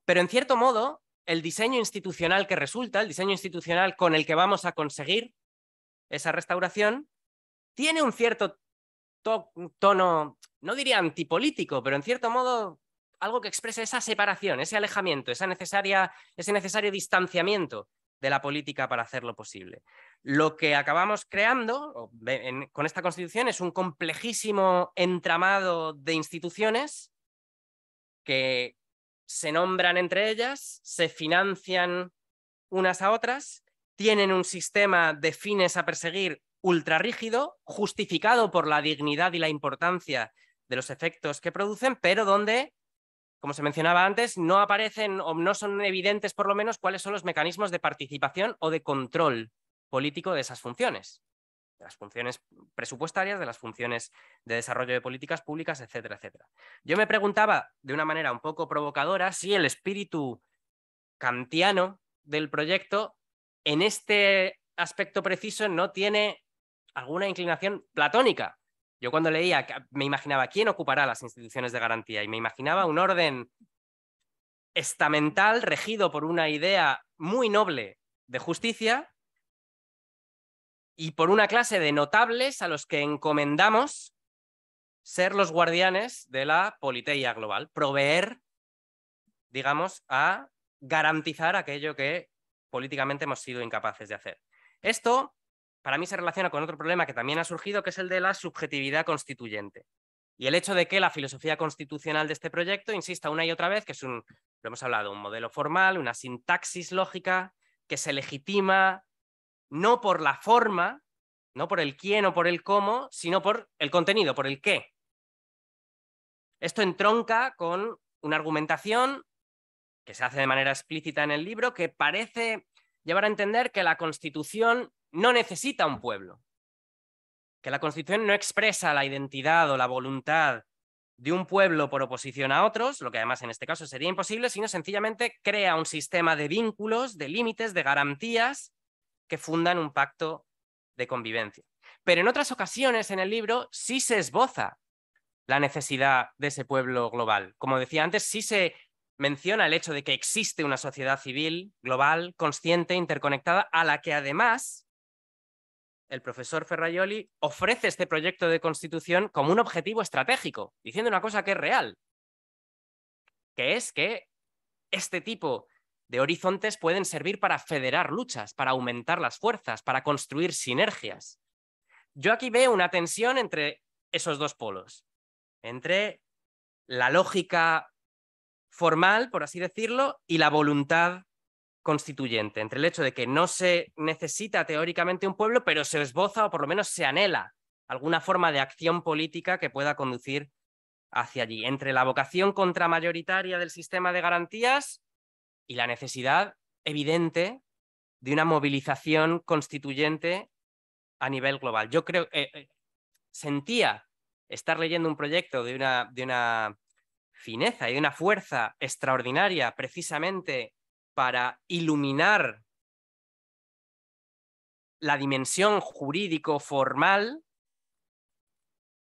Pero en cierto modo, el diseño institucional que resulta, el diseño institucional con el que vamos a conseguir esa restauración, tiene un cierto tono, no diría antipolítico, pero en cierto modo algo que exprese esa separación, ese alejamiento, esa necesaria, ese necesario distanciamiento de la política para hacerlo posible. Lo que acabamos creando con esta constitución es un complejísimo entramado de instituciones que se nombran entre ellas, se financian unas a otras, tienen un sistema de fines a perseguir ultra rígido, justificado por la dignidad y la importancia de los efectos que producen, pero donde como se mencionaba antes, no aparecen o no son evidentes por lo menos cuáles son los mecanismos de participación o de control político de esas funciones, de las funciones presupuestarias, de las funciones de desarrollo de políticas públicas, etcétera, etcétera. Yo me preguntaba de una manera un poco provocadora si el espíritu kantiano del proyecto en este aspecto preciso no tiene alguna inclinación platónica, yo cuando leía, ah, me imaginaba quién ocupará las instituciones de garantía y me imaginaba un orden estamental regido por una idea muy noble de justicia y por una clase de notables a los que encomendamos ser los guardianes de la politeia global, proveer, digamos, a garantizar aquello que políticamente hemos sido incapaces de hacer. Esto para mí se relaciona con otro problema que también ha surgido, que es el de la subjetividad constituyente. Y el hecho de que la filosofía constitucional de este proyecto insista una y otra vez que es un, lo hemos hablado, un modelo formal, una sintaxis lógica que se legitima no por la forma, no por el quién o por el cómo, sino por el contenido, por el qué. Esto entronca con una argumentación que se hace de manera explícita en el libro que parece llevar a entender que la Constitución no necesita un pueblo, que la Constitución no expresa la identidad o la voluntad de un pueblo por oposición a otros, lo que además en este caso sería imposible, sino sencillamente crea un sistema de vínculos, de límites, de garantías que fundan un pacto de convivencia. Pero en otras ocasiones en el libro sí se esboza la necesidad de ese pueblo global. Como decía antes, sí se menciona el hecho de que existe una sociedad civil global, consciente, interconectada, a la que además el profesor Ferraioli ofrece este proyecto de constitución como un objetivo estratégico, diciendo una cosa que es real, que es que este tipo de horizontes pueden servir para federar luchas, para aumentar las fuerzas, para construir sinergias. Yo aquí veo una tensión entre esos dos polos, entre la lógica formal, por así decirlo, y la voluntad constituyente entre el hecho de que no se necesita teóricamente un pueblo, pero se esboza o por lo menos se anhela alguna forma de acción política que pueda conducir hacia allí, entre la vocación contramayoritaria del sistema de garantías y la necesidad evidente de una movilización constituyente a nivel global. Yo creo que eh, eh, sentía estar leyendo un proyecto de una, de una fineza y de una fuerza extraordinaria, precisamente para iluminar la dimensión jurídico formal,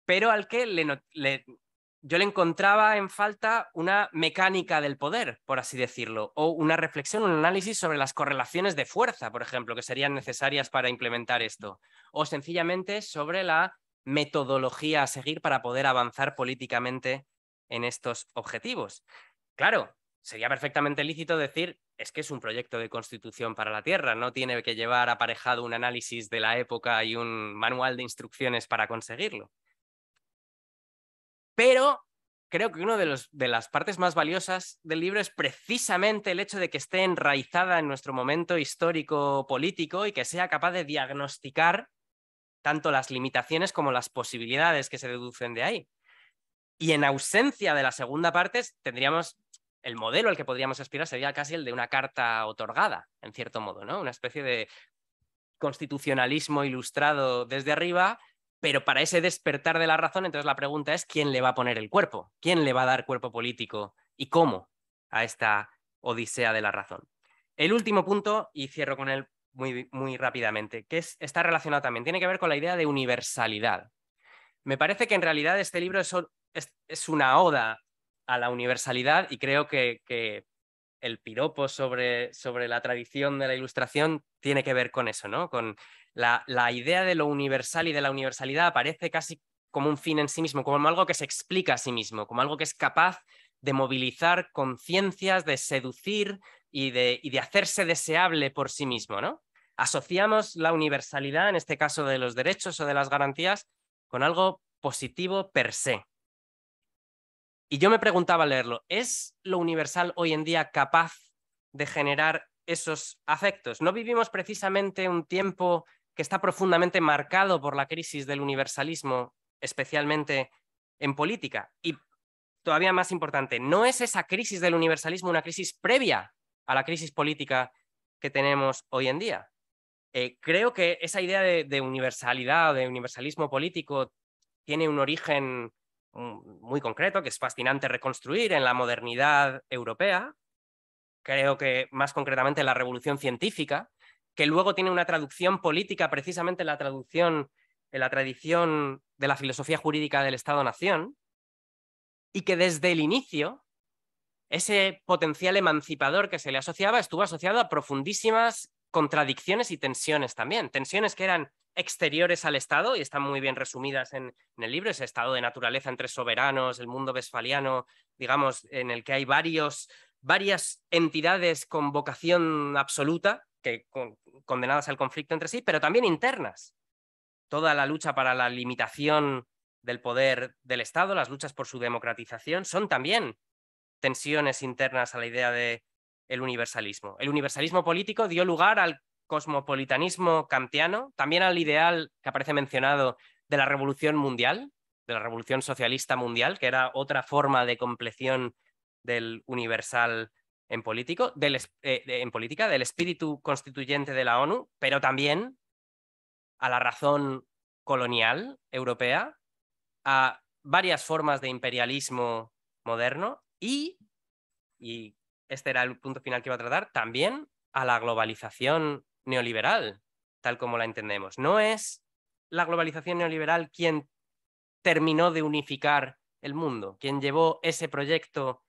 pero al que yo le encontraba en falta una mecánica del poder, por así decirlo, o una reflexión, un análisis sobre las correlaciones de fuerza, por ejemplo, que serían necesarias para implementar esto, o sencillamente sobre la metodología a seguir para poder avanzar políticamente en estos objetivos. Claro, sería perfectamente lícito decir, es que es un proyecto de constitución para la Tierra, no tiene que llevar aparejado un análisis de la época y un manual de instrucciones para conseguirlo. Pero creo que una de, de las partes más valiosas del libro es precisamente el hecho de que esté enraizada en nuestro momento histórico político y que sea capaz de diagnosticar tanto las limitaciones como las posibilidades que se deducen de ahí. Y en ausencia de la segunda parte, tendríamos el modelo al que podríamos aspirar sería casi el de una carta otorgada, en cierto modo, ¿no? Una especie de constitucionalismo ilustrado desde arriba, pero para ese despertar de la razón, entonces la pregunta es quién le va a poner el cuerpo, quién le va a dar cuerpo político y cómo a esta odisea de la razón. El último punto, y cierro con él muy, muy rápidamente, que está relacionado también, tiene que ver con la idea de universalidad. Me parece que en realidad este libro es, es una oda a la universalidad y creo que, el piropo sobre, la tradición de la ilustración tiene que ver con eso, ¿no? Con la, idea de lo universal y de la universalidad aparece casi como un fin en sí mismo, como algo que se explica a sí mismo, como algo que es capaz de movilizar conciencias, de seducir y de, y de hacerse deseable por sí mismo, ¿no? Asociamos la universalidad, en este caso de los derechos o de las garantías, con algo positivo per se, y yo me preguntaba al leerlo, ¿es lo universal hoy en día capaz de generar esos afectos? ¿No vivimos precisamente un tiempo que está profundamente marcado por la crisis del universalismo, especialmente en política? Y todavía más importante, ¿no es esa crisis del universalismo una crisis previa a la crisis política que tenemos hoy en día? Eh, creo que esa idea de, de universalidad, de universalismo político, tiene un origen muy concreto que es fascinante reconstruir en la modernidad europea, creo que más concretamente la revolución científica, que luego tiene una traducción política, precisamente la traducción en la tradición de la filosofía jurídica del Estado-Nación, y que desde el inicio ese potencial emancipador que se le asociaba estuvo asociado a profundísimas contradicciones y tensiones también, tensiones que eran exteriores al Estado y están muy bien resumidas en, el libro, ese estado de naturaleza entre soberanos, el mundo vesfaliano, digamos, en el que hay varios, varias entidades con vocación absoluta, que, condenadas al conflicto entre sí, pero también internas. Toda la lucha para la limitación del poder del Estado, las luchas por su democratización, son también tensiones internas a la idea de el universalismo. El universalismo político dio lugar al cosmopolitanismo kantiano, también al ideal que aparece mencionado de la revolución mundial, de la revolución socialista mundial, que era otra forma de compleción del universal en, político, del, eh, en política, del espíritu constituyente de la ONU, pero también a la razón colonial europea, a varias formas de imperialismo moderno y, y este era el punto final que iba a tratar, también a la globalización neoliberal, tal como la entendemos. No es la globalización neoliberal quien terminó de unificar el mundo, quien llevó ese proyecto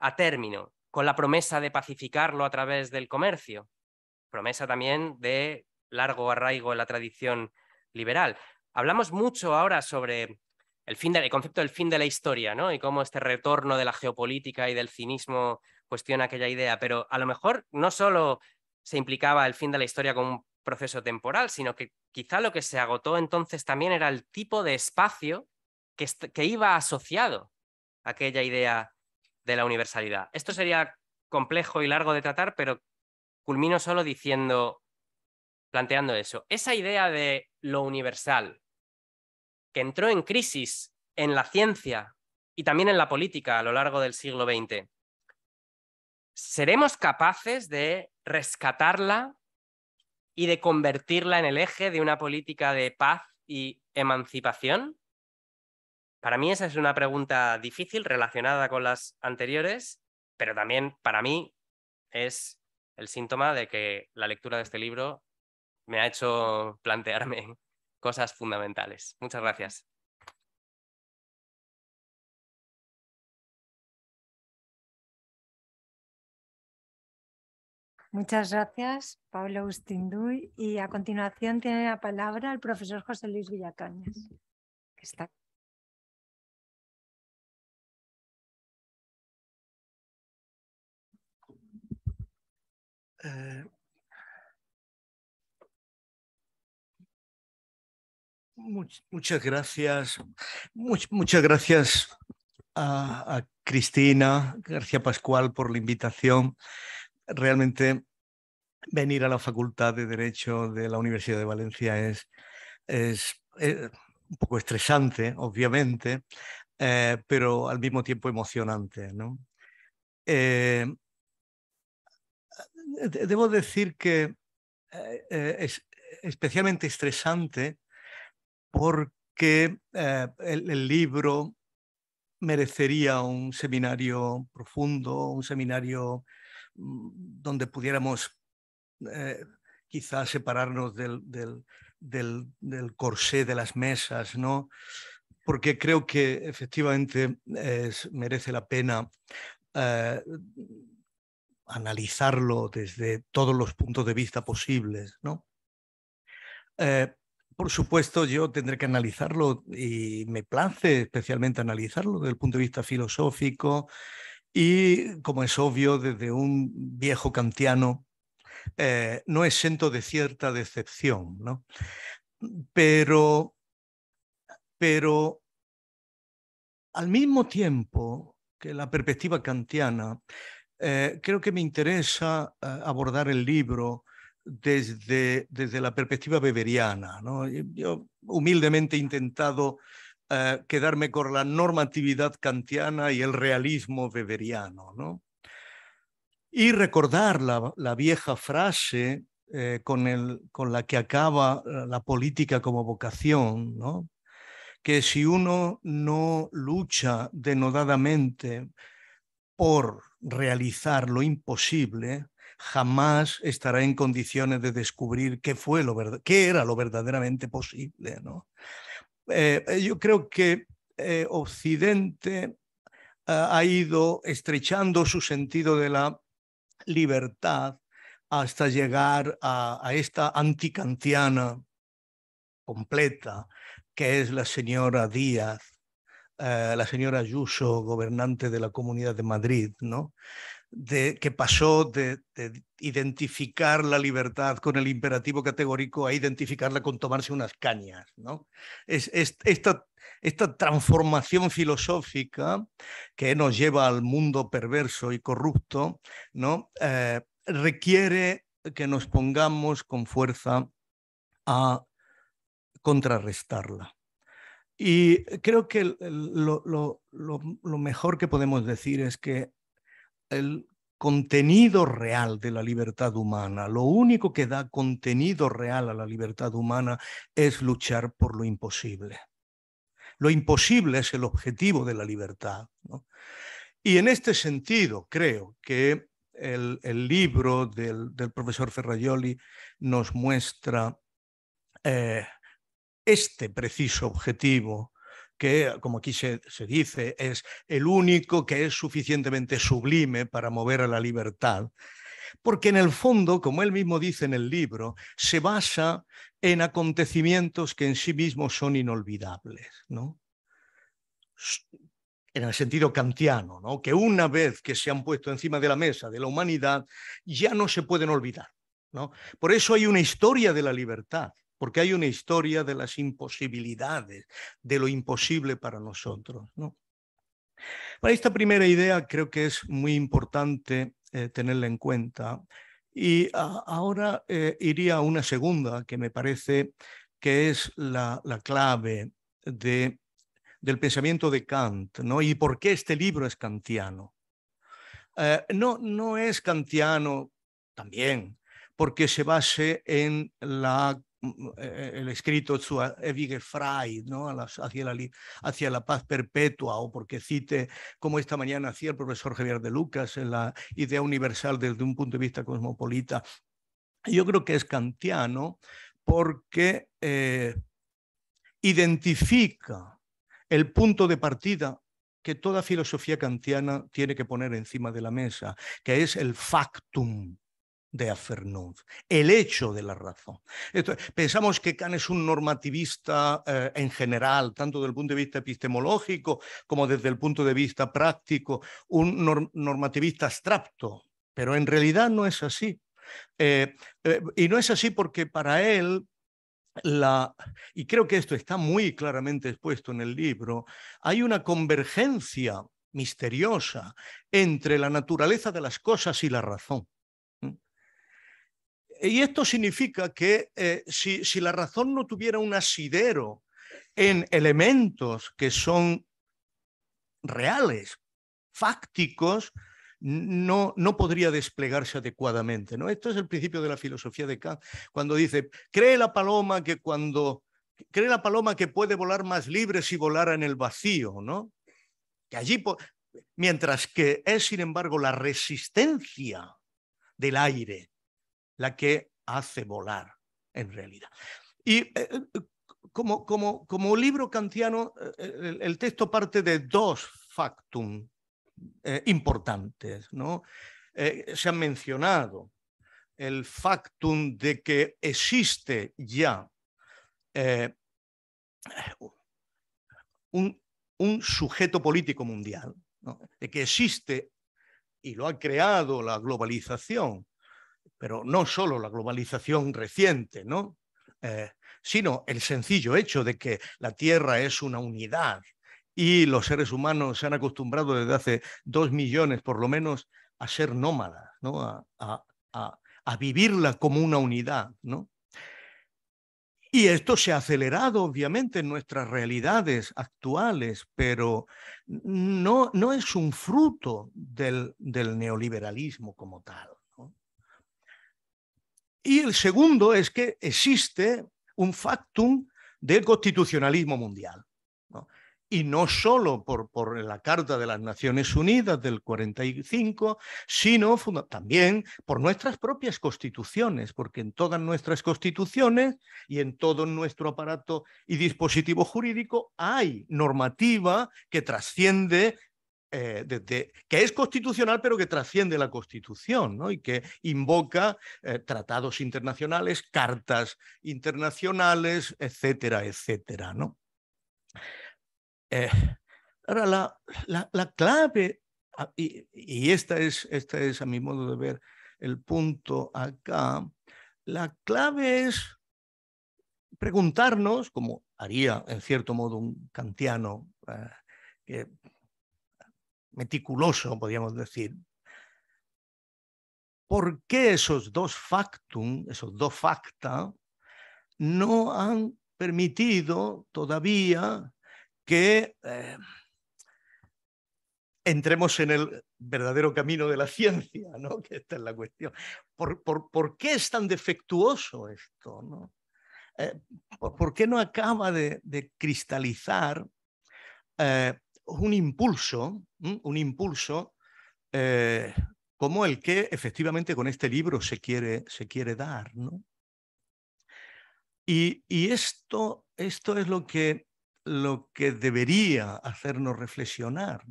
a término con la promesa de pacificarlo a través del comercio, promesa también de largo arraigo en la tradición liberal. Hablamos mucho ahora sobre el, fin del concepto del fin de la historia, ¿no? Y cómo este retorno de la geopolítica y del cinismo cuestiona aquella idea, pero a lo mejor no solo se implicaba el fin de la historia como un proceso temporal, sino que quizá lo que se agotó entonces también era el tipo de espacio que, que iba asociado a aquella idea de la universalidad. Esto sería complejo y largo de tratar, pero culmino solo diciendo, planteando eso. Esa idea de lo universal, que entró en crisis en la ciencia y también en la política a lo largo del siglo XX, ¿seremos capaces de rescatarla y de convertirla en el eje de una política de paz y emancipación? Para mí esa es una pregunta difícil relacionada con las anteriores, pero también para mí es el síntoma de que la lectura de este libro me ha hecho plantearme cosas fundamentales. Muchas gracias. Muchas gracias, Pablo Duy, Y a continuación tiene la palabra el profesor José Luis Villacañas, que está. Eh, muchas gracias, muchas gracias a, a Cristina García Pascual por la invitación realmente venir a la Facultad de Derecho de la Universidad de Valencia es, eh, un poco estresante, obviamente, eh, pero al mismo tiempo emocionante. Eh, debo decir que es especialmente estresante porque el libro merecería un seminario profundo, un seminario Mm, donde pudiéramos eh, quizás separarnos del, corsé de las mesas, ¿no? Porque creo que efectivamente merece la pena eh, analizarlo desde todos los puntos de vista posibles, ¿no? Eh, por supuesto, yo tendré que analizarlo y me place especialmente analizarlo desde el punto de vista filosófico, y, como es obvio, desde un viejo kantiano, eh, no exento de cierta decepción, Pero, pero al mismo tiempo que la perspectiva kantiana, eh, creo que me interesa eh, abordar el libro desde, desde la perspectiva beberiana. Yo humildemente he intentado eh, quedarme con la normatividad kantiana y el realismo weberiano. Y recordar la, vieja frase eh, con, la que acaba eh, la política como vocación, que si uno no lucha denodadamente por realizar lo imposible, jamás estará en condiciones de descubrir qué, fue lo era lo verdaderamente posible. Eh, eh, yo creo que eh, Occidente ha ido estrechando su sentido de la libertad hasta llegar a, esta anticantiana completa, que es la señora Díaz, la señora Ayuso, gobernante de la Comunidad de Madrid, ¿no? de, que pasó de, identificar la libertad con el imperativo categórico a identificarla con tomarse unas cañas. ¿no? Es, esta, esta transformación filosófica que nos lleva al mundo perverso y corrupto ¿no? Eh, requiere que nos pongamos con fuerza a contrarrestarla. Y creo que lo mejor que podemos decir es que el contenido real de la libertad humana. Lo único que da contenido real a la libertad humana es luchar por lo imposible. Lo imposible es el objetivo de la libertad. Y en este sentido, creo que el, libro del, profesor Ferraioli nos muestra eh, este preciso objetivo que, como aquí se, dice, es el único que es suficientemente sublime para mover a la libertad, porque en el fondo, como él mismo dice en el libro, se basa en acontecimientos que en sí mismos son inolvidables, ¿no? en el sentido kantiano, ¿no? que una vez que se han puesto encima de la mesa de la humanidad, ya no se pueden olvidar. ¿no? Por eso hay una historia de la libertad, porque hay una historia de las imposibilidades, de lo imposible para nosotros. ¿no? Para esta primera idea creo que es muy importante eh, tenerla en cuenta. Y ahora eh, iría a una segunda que me parece que es la, clave de, del pensamiento de Kant, ¿no? Y por qué este libro es kantiano. Eh, no, no es kantiano también porque se base en la e, e, el escrito evige Frey ¿no? hacia, la, hacia la paz perpetua o porque cite, como esta mañana hacía el profesor Javier de Lucas, en la idea universal desde un punto de vista cosmopolita. Yo creo que es kantiano porque eh, identifica el punto de partida que toda filosofía kantiana tiene que poner encima de la mesa, que es el factum, de el hecho de la razón. pensamos que Kant es un normativista eh, en general, tanto desde el punto de vista epistemológico como desde el punto de vista práctico, un normativista abstracto, pero en realidad no es así. Eh, eh, y no es así porque para él, la, y creo que esto está muy claramente expuesto en el libro, hay una convergencia misteriosa entre la naturaleza de las cosas y la razón y esto significa que eh, si, la razón no tuviera un asidero en elementos que son reales, fácticos, no, no podría desplegarse adecuadamente. ¿no? Esto es el principio de la filosofía de Kant, cuando dice, cree la paloma que cuando... Cree la paloma que puede volar más libre si volara en el vacío, ¿no? Que allí, mientras que es, sin embargo, la resistencia del aire la que hace volar en realidad. Y eh, eh, como, libro kantiano, eh, el, texto parte de dos factum importantes. se han mencionado el factum de que existe ya un, sujeto político mundial, de que existe y lo ha creado la globalización, pero no solo la globalización reciente, ¿no? Eh, sino el sencillo hecho de que la Tierra es una unidad y los seres humanos se han acostumbrado desde hace dos millones por lo menos a ser nómadas, a, vivirla como una unidad. ¿no? Y esto se ha acelerado, obviamente, en nuestras realidades actuales, pero no, no es un fruto del, del neoliberalismo como tal. Y el segundo es que existe un factum del constitucionalismo mundial. Y no solo por, por, la Carta de las Naciones Unidas del 45, sino también por nuestras propias constituciones, porque en todas nuestras constituciones y en todo nuestro aparato y dispositivo jurídico hay normativa que trasciende eh, que es constitucional, pero que trasciende la Constitución ¿no? y que invoca eh, tratados internacionales, cartas internacionales, etcétera, etcétera. Eh, ahora, la, clave, ah, y, y esta, es, esta es a mi modo de ver el punto acá, la clave es preguntarnos, como haría en cierto modo un kantiano, que meticuloso, podríamos decir. ¿Por qué esos dos factum, esos dos facta, no han permitido todavía que eh, entremos en el verdadero camino de la ciencia, ¿no? Que esta es la cuestión. ¿Por, qué es tan defectuoso esto? ¿no? Eh, ¿por, qué no acaba de, cristalizar eh, un impulso, un impulso eh, como el que efectivamente con este libro se quiere, se quiere dar. Y, esto, esto es lo que, lo que debería hacernos reflexionar.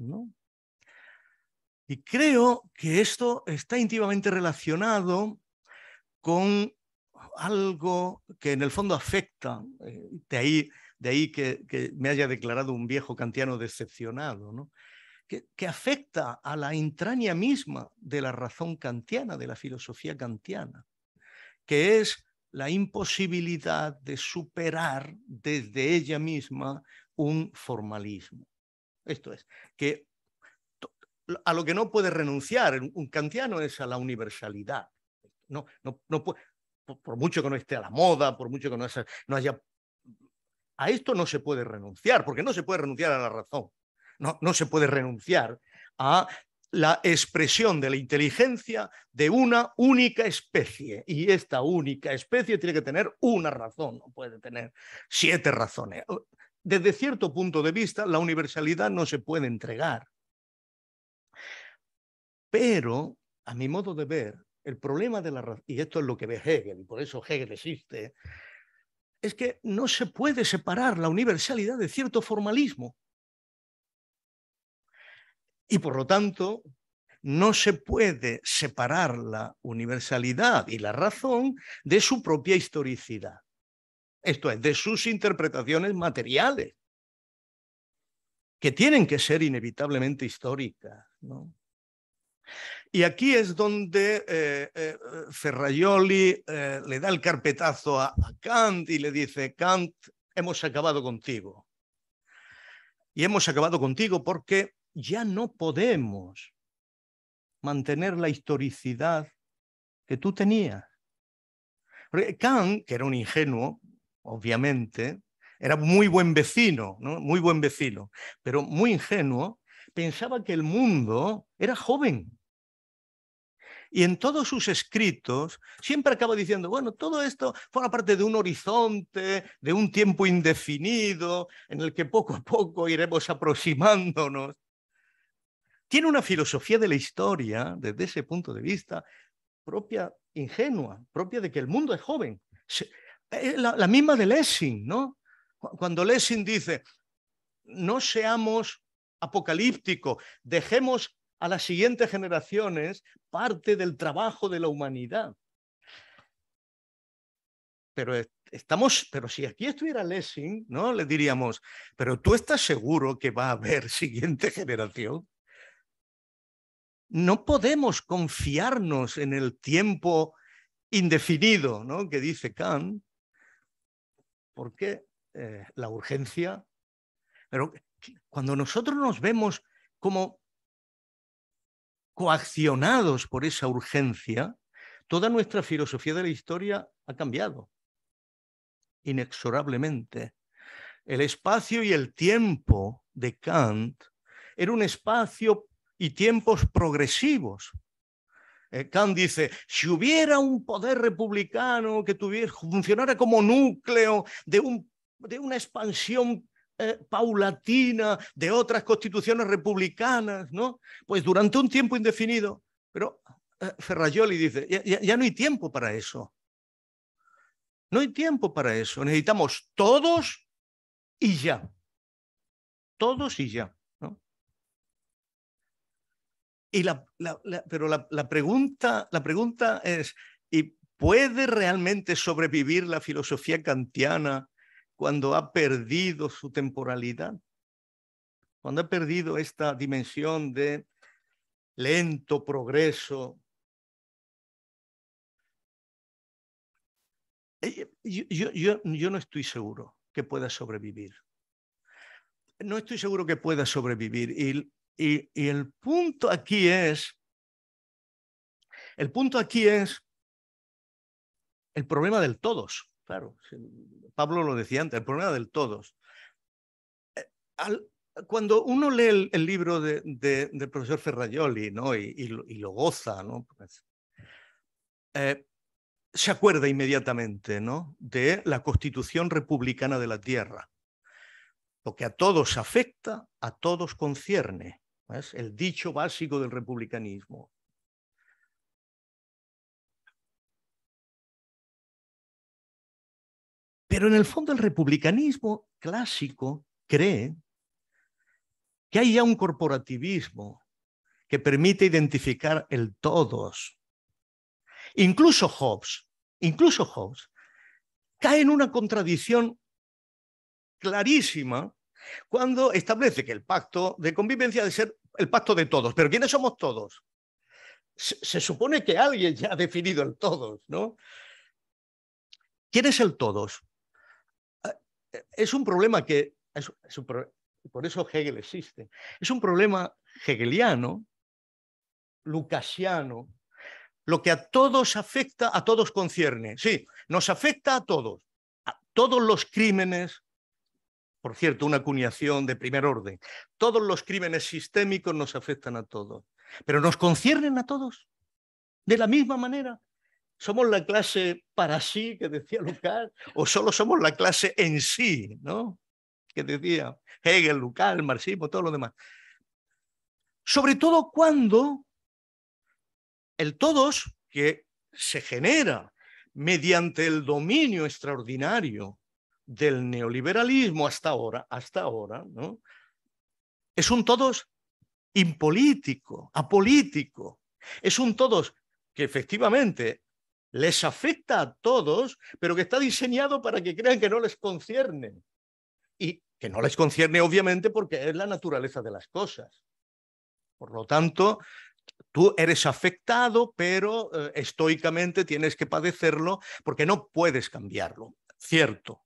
Y creo que esto está íntimamente relacionado con algo que en el fondo afecta, eh, de ahí de ahí que, me haya declarado un viejo kantiano decepcionado, ¿no? que, afecta a la entraña misma de la razón kantiana, de la filosofía kantiana, que es la imposibilidad de superar desde ella misma un formalismo. Esto es, que a lo que no puede renunciar un kantiano es a la universalidad. No, no, por, mucho que no esté a la moda, por mucho que no haya a esto no se puede renunciar, porque no se puede renunciar a la razón, no, se puede renunciar a la expresión de la inteligencia de una única especie. Y esta única especie tiene que tener una razón, no puede tener siete razones. Desde cierto punto de vista, la universalidad no se puede entregar. Pero, a mi modo de ver, el problema de la razón, y esto es lo que ve Hegel, y por eso Hegel existe, es que no se puede separar la universalidad de cierto formalismo. Y por lo tanto, no se puede separar la universalidad y la razón de su propia historicidad, esto es, de sus interpretaciones materiales, que tienen que ser inevitablemente históricas. ¿no? Y aquí es donde eh, eh Ferraioli eh, le da el carpetazo a, Kant y le dice, Kant, hemos acabado contigo. Y hemos acabado contigo porque ya no podemos mantener la historicidad que tú tenías. Kant, que era un ingenuo, obviamente, era muy buen vecino, muy buen vecino, pero muy ingenuo, pensaba que el mundo era joven y en todos sus escritos siempre acaba diciendo, bueno, todo esto forma parte de un horizonte, de un tiempo indefinido, en el que poco a poco iremos aproximándonos. Tiene una filosofía de la historia, desde ese punto de vista, propia, ingenua, propia de que el mundo es joven. Eh, la, misma de Lessing, ¿no? Cuando Lessing dice, no seamos apocalípticos, dejemos a las siguientes generaciones parte del trabajo de la humanidad. Pero estamos, pero si aquí estuviera Lessing, ¿no? Le diríamos, pero tú estás seguro que va a haber siguiente generación. No podemos confiarnos en el tiempo indefinido, ¿no? Que dice Kant, porque qué? Eh, la urgencia. Pero cuando nosotros nos vemos como coaccionados por esa urgencia, toda nuestra filosofía de la historia ha cambiado inexorablemente. El espacio y el tiempo de Kant era un espacio y tiempos progresivos. Eh, Kant dice, si hubiera un poder republicano que tuviera, funcionara como núcleo de, de una expansión eh, paulatina de otras constituciones republicanas, ¿no? Pues durante un tiempo indefinido, pero Ferrayoli eh, Ferrajoli dice, ya, no hay tiempo para eso. No hay tiempo para eso. Necesitamos todos y ya. Todos y ya. Y pero la, pregunta, la pregunta es, ¿y puede realmente sobrevivir la filosofía kantiana cuando ha perdido su temporalidad, cuando ha perdido esta dimensión de lento progreso. Eh, yo, no estoy seguro que pueda sobrevivir. No estoy seguro que pueda sobrevivir. Y, y el punto aquí es, el punto aquí es el problema del todos. Claro, Pablo lo decía antes, el problema del todos. Eh, cuando uno lee el, libro del profesor Ferrajoli, ¿no? y, lo, goza, pues, eh, se acuerda inmediatamente ¿no? de la constitución republicana de la tierra. Lo que a todos afecta, a todos concierne. Es el dicho básico del republicanismo. Pero en el fondo el republicanismo clásico cree que hay ya un corporativismo que permite identificar el todos. Incluso Hobbes, incluso Hobbes, cae en una contradicción clarísima cuando establece que el pacto de convivencia debe ser el pacto de todos. Pero ¿quiénes somos todos? Se, se, supone que alguien ya ha definido el todos, ¿no? ¿Quién es el todos? es un problema que, por eso Hegel existe, es un problema hegeliano, lucasiano, lo que a todos afecta, a todos concierne. Sí, nos afecta a todos, a todos los crímenes, por cierto, una acuñación de primer orden, todos los crímenes sistémicos nos afectan a todos, pero nos conciernen a todos de la misma manera. ¿Somos la clase para sí, que decía Lucas? o solo somos la clase en sí, ¿no? que decía Hegel, Lukács, marxismo, todo lo demás? Sobre todo cuando el todos que se genera mediante el dominio extraordinario del neoliberalismo hasta ahora, hasta ahora, ¿no? Es un todos impolítico, apolítico. Es un todos que efectivamente les afecta a todos, pero que está diseñado para que crean que no les concierne. Y que no les concierne, obviamente, porque es la naturaleza de las cosas. Por lo tanto, tú eres afectado, pero eh, estoicamente tienes que padecerlo porque no puedes cambiarlo. Cierto.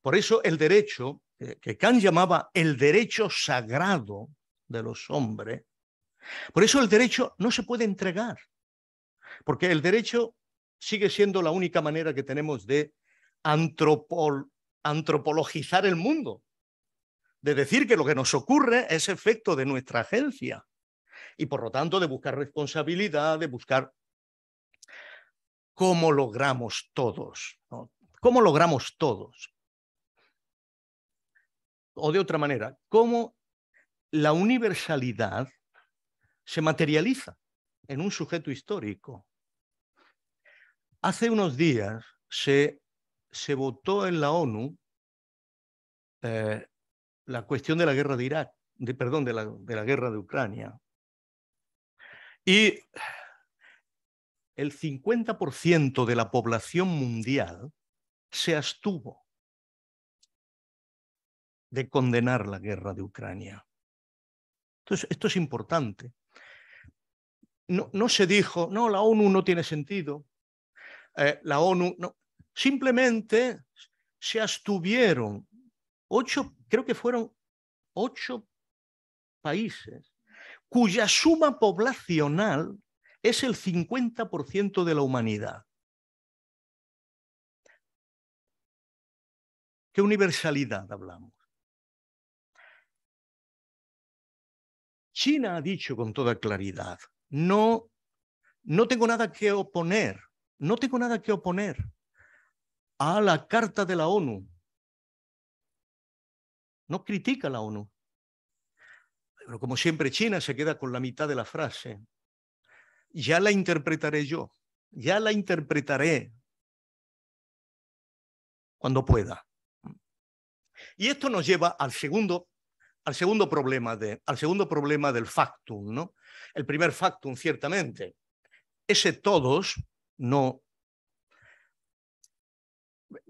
Por eso el derecho, que Kant llamaba el derecho sagrado de los hombres, por eso el derecho no se puede entregar, porque el derecho sigue siendo la única manera que tenemos de antropologizar el mundo, de decir que lo que nos ocurre es efecto de nuestra agencia y por lo tanto de buscar responsabilidad, de buscar cómo logramos todos, cómo logramos todos. O de otra manera, cómo la universalidad se materializa en un sujeto histórico, Hace unos días se, votó en la ONU eh, la cuestión de la guerra de Irak, de, perdón, de la, guerra de Ucrania. Y el 50% de la población mundial se abstuvo de condenar la guerra de Ucrania. Entonces, esto es importante. no se dijo, no, la ONU no tiene sentido, eh, la ONU, simplemente se abstuvieron ocho, creo que fueron ocho países cuya suma poblacional es el 50% de la humanidad. ¿Qué universalidad hablamos? China ha dicho con toda claridad, no, no tengo nada que oponer no tengo nada que oponer a la Carta de la ONU. No critica la ONU. Pero como siempre China se queda con la mitad de la frase. Ya la interpretaré yo. Ya la interpretaré cuando pueda. Y esto nos lleva al segundo, al segundo, problema, de, al segundo problema del factum. ¿no? El primer factum, ciertamente. Ese todos no...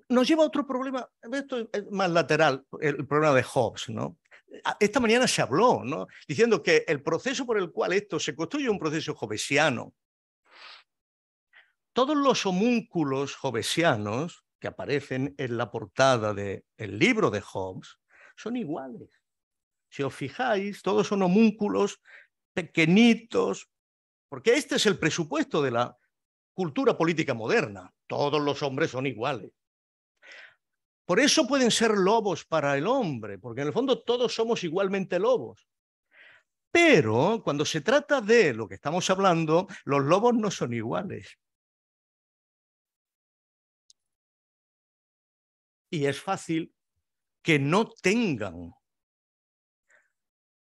Nos lleva a otro problema, esto es más lateral, el problema de Hobbes, ¿no? Esta mañana se habló, ¿no? Diciendo que el proceso por el cual esto se construye un proceso jovesiano. Todos los homúnculos jovesianos que aparecen en la portada del libro de Hobbes son iguales. Si os fijáis, todos son homúnculos pequeñitos, porque este es el presupuesto de la cultura política moderna. Todos los hombres son iguales. Por eso pueden ser lobos para el hombre, porque en el fondo todos somos igualmente lobos. Pero cuando se trata de lo que estamos hablando, los lobos no son iguales. Y es fácil que no tengan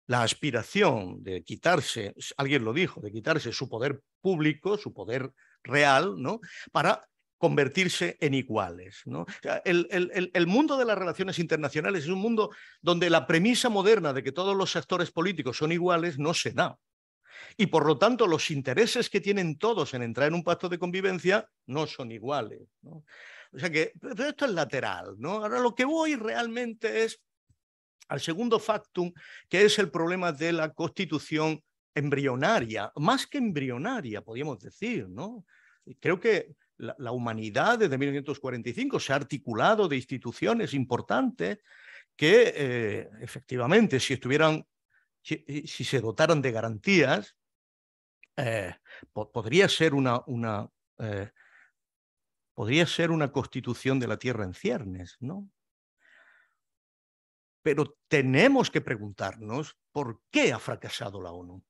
la aspiración de quitarse, alguien lo dijo, de quitarse su poder público, su poder real, ¿no? Para convertirse en iguales. ¿no? el, mundo de las relaciones internacionales es un mundo donde la premisa moderna de que todos los sectores políticos son iguales no se da. Y por lo tanto, los intereses que tienen todos en entrar en un pacto de convivencia no son iguales. ¿no? O sea que esto es lateral. ¿no? Ahora lo que voy realmente es al segundo factum, que es el problema de la constitución embrionaria, más que embrionaria, podríamos decir, Creo que la, humanidad desde 1945 se ha articulado de instituciones importantes que eh, efectivamente si estuvieran, eh, si, se dotaran de garantías, eh, podría ser una, podría ser una constitución de la tierra en ciernes, ¿no? Pero tenemos que preguntarnos por qué ha fracasado la ONU.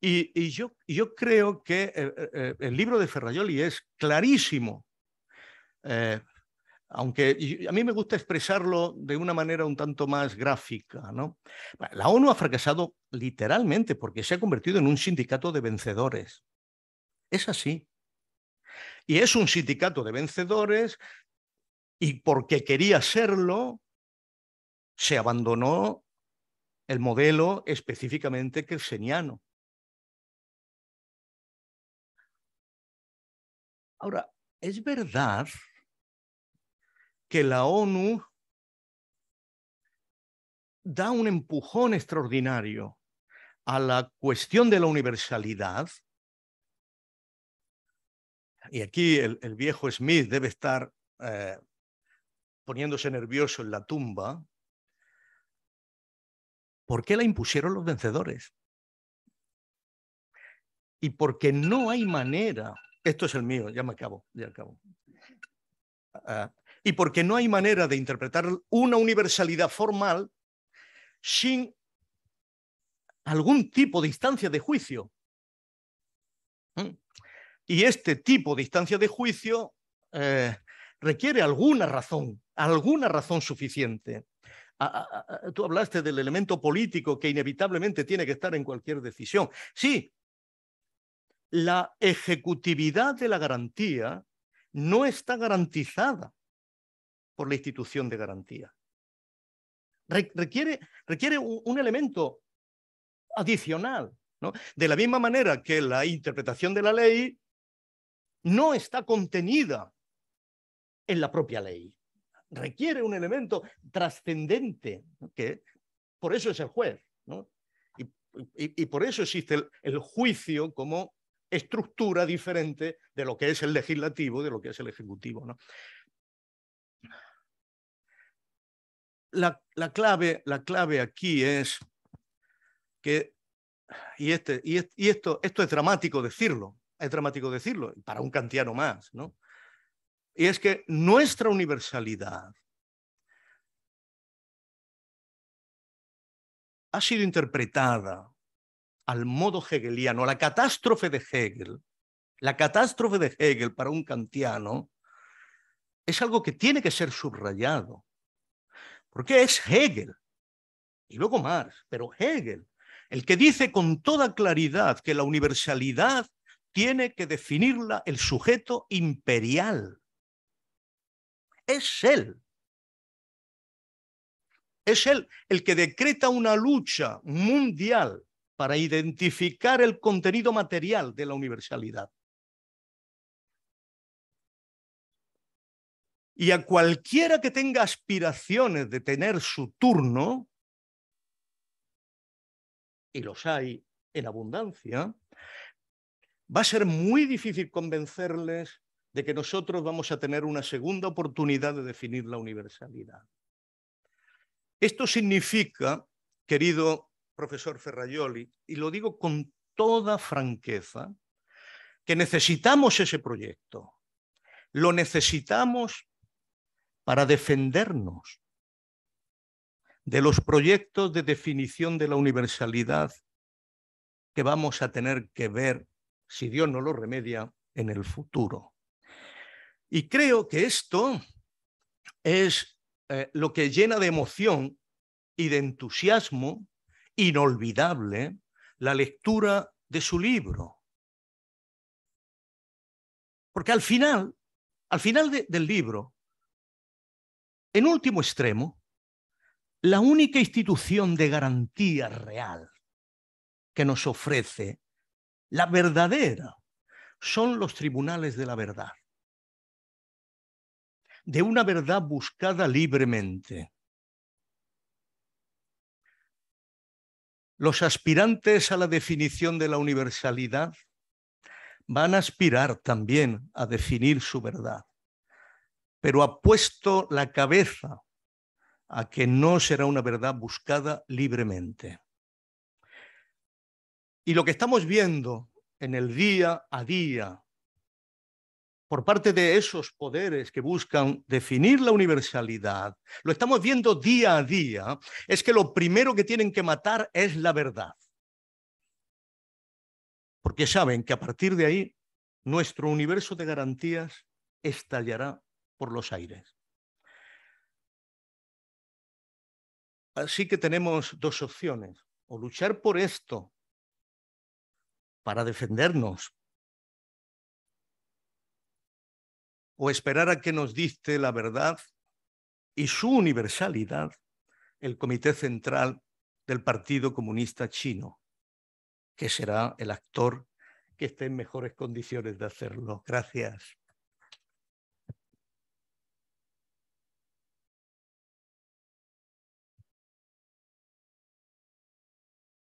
Y, yo, creo que eh, eh, eh, el libro de Ferrayoli es clarísimo, aunque a mí me gusta expresarlo de una manera un tanto más gráfica. ¿no? La ONU ha fracasado literalmente porque se ha convertido en un sindicato de vencedores. Es así. Y es un sindicato de vencedores y porque quería serlo, se abandonó el modelo específicamente kerseniano. Ahora, es verdad que la ONU da un empujón extraordinario a la cuestión de la universalidad. Y aquí el, viejo Smith debe estar eh, poniéndose nervioso en la tumba. ¿Por qué la impusieron los vencedores? Y porque no hay manera esto es el mío, ya me acabo, ya acabo. Ah, ah. y porque no hay manera de interpretar una universalidad formal sin algún tipo de instancia de juicio. Mm. Y este tipo de instancia de juicio eh, requiere alguna razón, alguna razón suficiente. Ah, tú hablaste del elemento político que inevitablemente tiene que estar en cualquier decisión. Sí, la ejecutividad de la garantía no está garantizada por la institución de garantía. Requiere, requiere un elemento adicional. ¿no? De la misma manera que la interpretación de la ley no está contenida en la propia ley. Requiere un elemento trascendente, que por eso es el juez, y, por eso existe el juicio como estructura diferente de lo que es el legislativo, de lo que es el ejecutivo. ¿no? La, clave, la clave aquí es que, y, este, y, esto, esto es dramático decirlo, es dramático decirlo, para un kantiano más, ¿no? Y es que nuestra universalidad ha sido interpretada al modo hegeliano, la catástrofe de Hegel. La catástrofe de Hegel para un kantiano es algo que tiene que ser subrayado, porque es Hegel y luego Marx, pero Hegel, el que dice con toda claridad que la universalidad tiene que definirla el sujeto imperial. Es él. Es él el que decreta una lucha mundial para identificar el contenido material de la universalidad. Y a cualquiera que tenga aspiraciones de tener su turno, y los hay en abundancia, va a ser muy difícil convencerles de que nosotros vamos a tener una segunda oportunidad de definir la universalidad. Esto significa, querido profesor Ferraioli, y lo digo con toda franqueza, que necesitamos ese proyecto. Lo necesitamos para defendernos de los proyectos de definición de la universalidad que vamos a tener que ver, si Dios no lo remedia, en el futuro. Y creo que esto es eh, lo que llena de emoción y de entusiasmo inolvidable la lectura de su libro. Porque al final, al final del libro, en último extremo, la única institución de garantía real que nos ofrece, la verdadera, son los tribunales de la verdad. De una verdad buscada libremente, Los aspirantes a la definición de la universalidad van a aspirar también a definir su verdad, pero apuesto la cabeza a que no será una verdad buscada libremente. Y lo que estamos viendo en el día a día por parte de esos poderes que buscan definir la universalidad, lo estamos viendo día a día, es que lo primero que tienen que matar es la verdad. Porque saben que a partir de ahí nuestro universo de garantías estallará por los aires. Así que tenemos dos opciones, o luchar por esto para defendernos, o esperar a que nos diste la verdad y su universalidad el Comité Central del Partido Comunista Chino, que será el actor que esté en mejores condiciones de hacerlo. Gracias.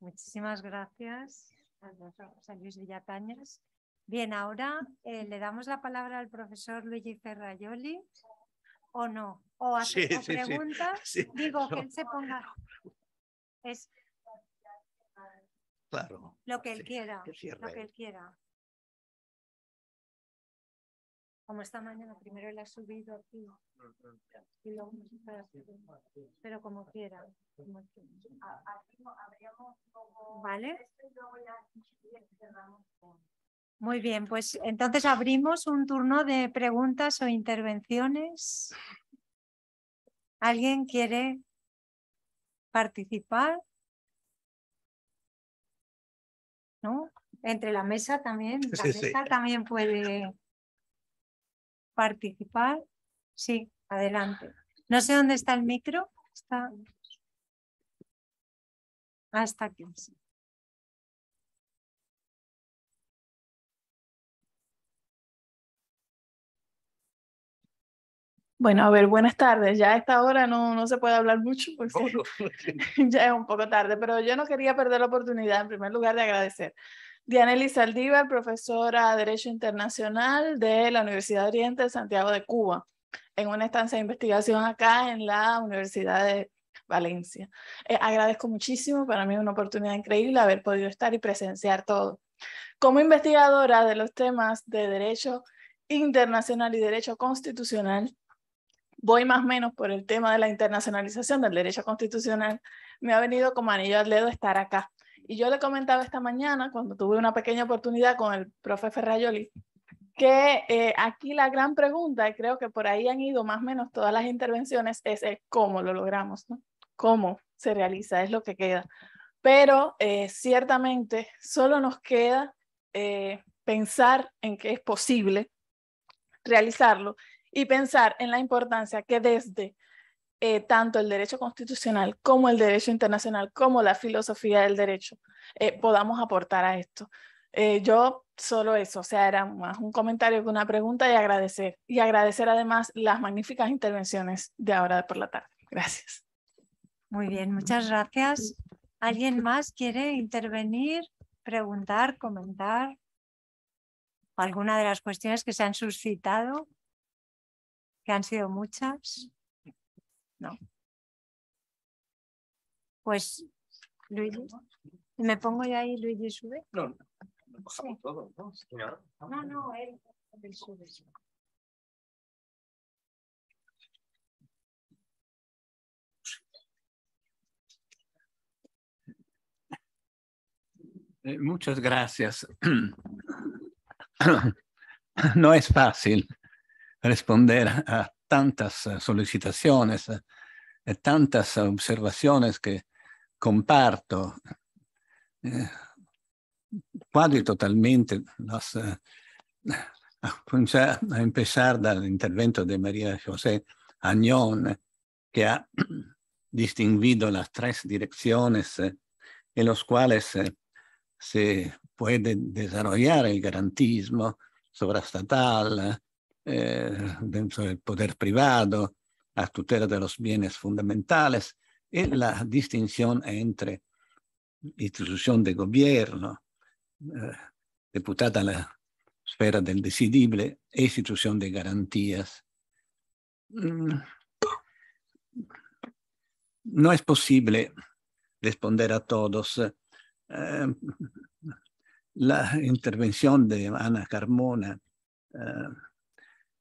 Muchísimas gracias a Luis Villatañas. Bien, ahora eh, le damos la palabra al profesor Luigi Ferraioli, o no, o a sí, preguntas, digo que él se ponga. Es claro, lo que él quiera, lo que él quiera. Como esta mañana primero él ha subido aquí, y luego, pero como quiera. Como quiera. ¿Vale? Este, muy bien, pues entonces abrimos un turno de preguntas o intervenciones. ¿Alguien quiere participar? ¿No? Entre la mesa también. La mesa también puede participar. Sí, adelante. No sé dónde está el micro. Está hasta aquí. Sí. Bueno, a ver, buenas tardes. Ya a esta hora no, no se puede hablar mucho porque ya es un poco tarde, pero yo no quería perder la oportunidad, en primer lugar, de agradecer. Diana Saldívar, profesora de Derecho Internacional de la Universidad Oriente de Santiago de Cuba, en una estancia de investigación acá en la Universidad de Valencia. Eh, agradezco muchísimo, para mí es una oportunidad increíble haber podido estar y presenciar todo. Como investigadora de los temas de derecho internacional y derecho constitucional, voy más o menos por el tema de la internacionalización del derecho constitucional, me ha venido como anillo al dedo estar acá. Y yo le comentaba esta mañana, cuando tuve una pequeña oportunidad con el profe Ferrayoli, que eh, aquí la gran pregunta, y creo que por ahí han ido más o menos todas las intervenciones, es eh, cómo lo logramos, cómo se realiza, es lo que queda. Pero eh, ciertamente solo nos queda pensar en que es posible realizarlo y pensar en la importancia que desde eh, tanto el derecho constitucional como el derecho internacional, como la filosofía del derecho, eh, podamos aportar a esto. Eh, yo solo eso, o sea, era más un comentario que una pregunta y agradecer. Y agradecer además las magníficas intervenciones de ahora por la tarde. Gracias. Muy bien, muchas gracias. ¿Alguien más quiere intervenir, preguntar, comentar alguna de las cuestiones que se han suscitado? que han sido muchas. No. Pues, Luigi, ¿me pongo yo ahí, Luigi, sube? No, no, sí. ¿no? No, no, él, él sube. Eh, muchas gracias. No es fácil responder a tantas e eh, tantas observaciones che comparto eh, Quasi totalmente las, eh, a, pensar, a, empezar dall'intervento di Maria José Añón, che ha distinguido le tre direzioni in en las cuales se puede desarrollar garantismo sovrastatale, Eh, dentro del poder privado, a tutela de los bienes fundamentales y la distinción entre institución de gobierno, eh, deputada a la esfera del decidible, e institución de garantías. Mm, no es posible responder a todos. Eh, la intervención de Ana Carmona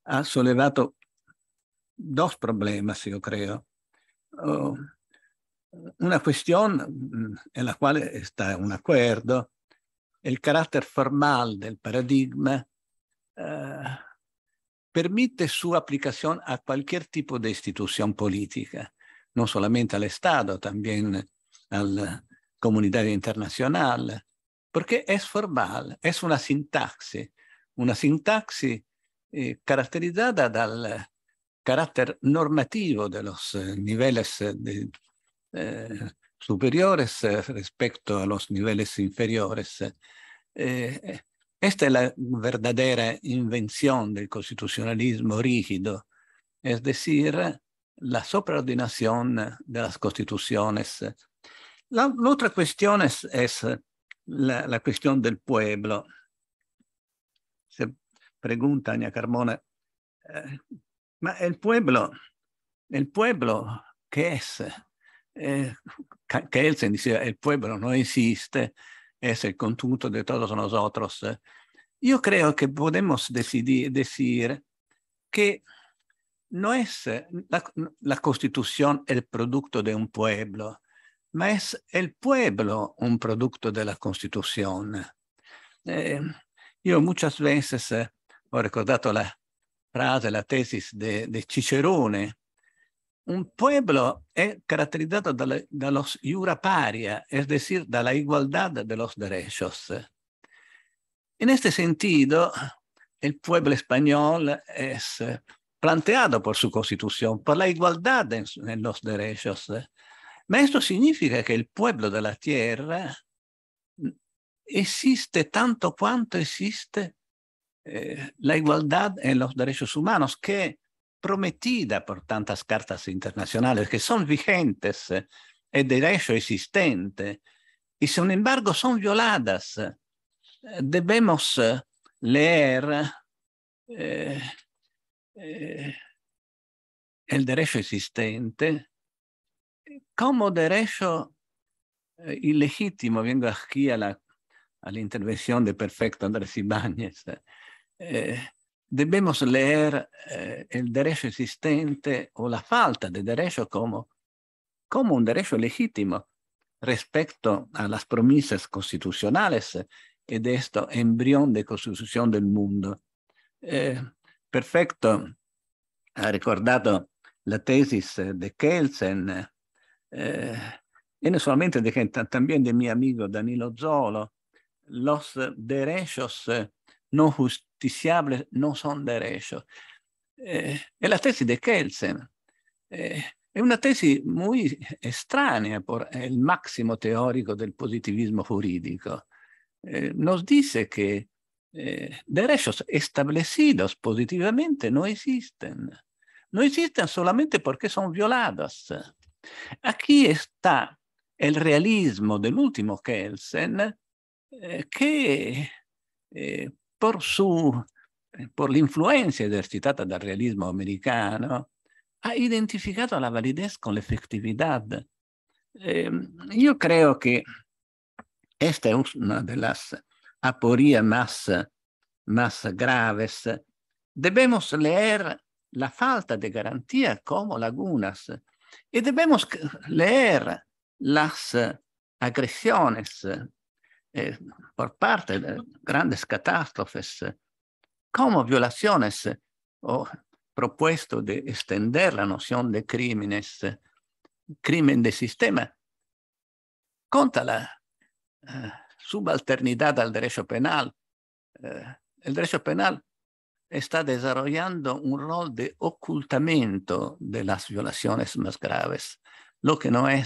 ha sollevato dos problemas, io creo. Oh, una questione mm, è la quale sta un accordo, il carattere formal del paradigma eh, permite su aplicación a cualquier tipo di istituzione politica, non solamente al Estado, también a la comunidad internacional, porque es formal, es una sintaxi una sintaxis eh, caratterizzata dal carattere normativo de los eh, niveles de, eh, superiores eh, respecto a los niveles inferiores. Eh, esta es la verdadera invenzione del constitucionalismo rígido, es decir, la sobreordinación de las constituciones. La, la otra cuestión es, la, la, cuestión del pueblo pregunta Aña Carmona, eh, ma il pueblo, il pueblo, ¿qué es? Eh, Kelsen decía, il pueblo non esiste, è il conjunto di tutti noi. Yo creo que podemos decidir, decir que no es la, la, constitución el producto di un pueblo, ma è il pueblo un producto della la constitución. Eh, yo muchas veces ho ricordato la frase, la tesis di Cicerone, un pueblo è caratterizzato de, de los jura paria, es decir, dalla igualdad de los derechos. In questo sentido, il pueblo español es planteado por su constitución, por la igualdad en, en los derechos. Ma questo significa che il pueblo della tierra existe tanto quanto existe Eh, la igualdad en los derechos humanos que prometida por tantas cartas internacionales que son vigentes, eh, es derecho existente, y sin embargo son violadas. Eh, debemos leer el derecho existente como derecho ilegítimo. Vengo aquí a la, la intervención de Perfecto Andrés Ibáñez. eh, debemos leer eh, el derecho existente o la falta de derecho como, como un derecho legítimo respecto a las promesas constitucionales y eh, de este embrión de constitución del mundo. Eh, perfecto ha ricordato la tesis eh, de Kelsen, eh, y no solamente de Kelsen, también de mi amigo Danilo Zolo, los derechos eh, no justiciables no son derechos. Eh, es la tesis de Kelsen. Eh, es una tesis muy extraña por el máximo teórico del positivismo jurídico. Eh, nos dice que eh, derechos establecidos positivamente no existen. No existen solamente porque son violadas. Aquí está el realismo del último Kelsen eh, que eh, por, su, eh, por la influencia ejercitada del realismo americano, ha identificado la validez con la efectividad. Em, yo creo que esta es una de las aporías más, más graves. Debemos leer la falta de garantía como lagunas y debemos leer las agresiones por parte de grandes catástrofes, como violaciones ho proposto di extender la nozione di crímenes, crimen de sistema, contra la eh, subalternidad al derecho penal. Il eh, el derecho penal sta desarrollando un rol di ocultamento de las violaciones más graves. Lo che non è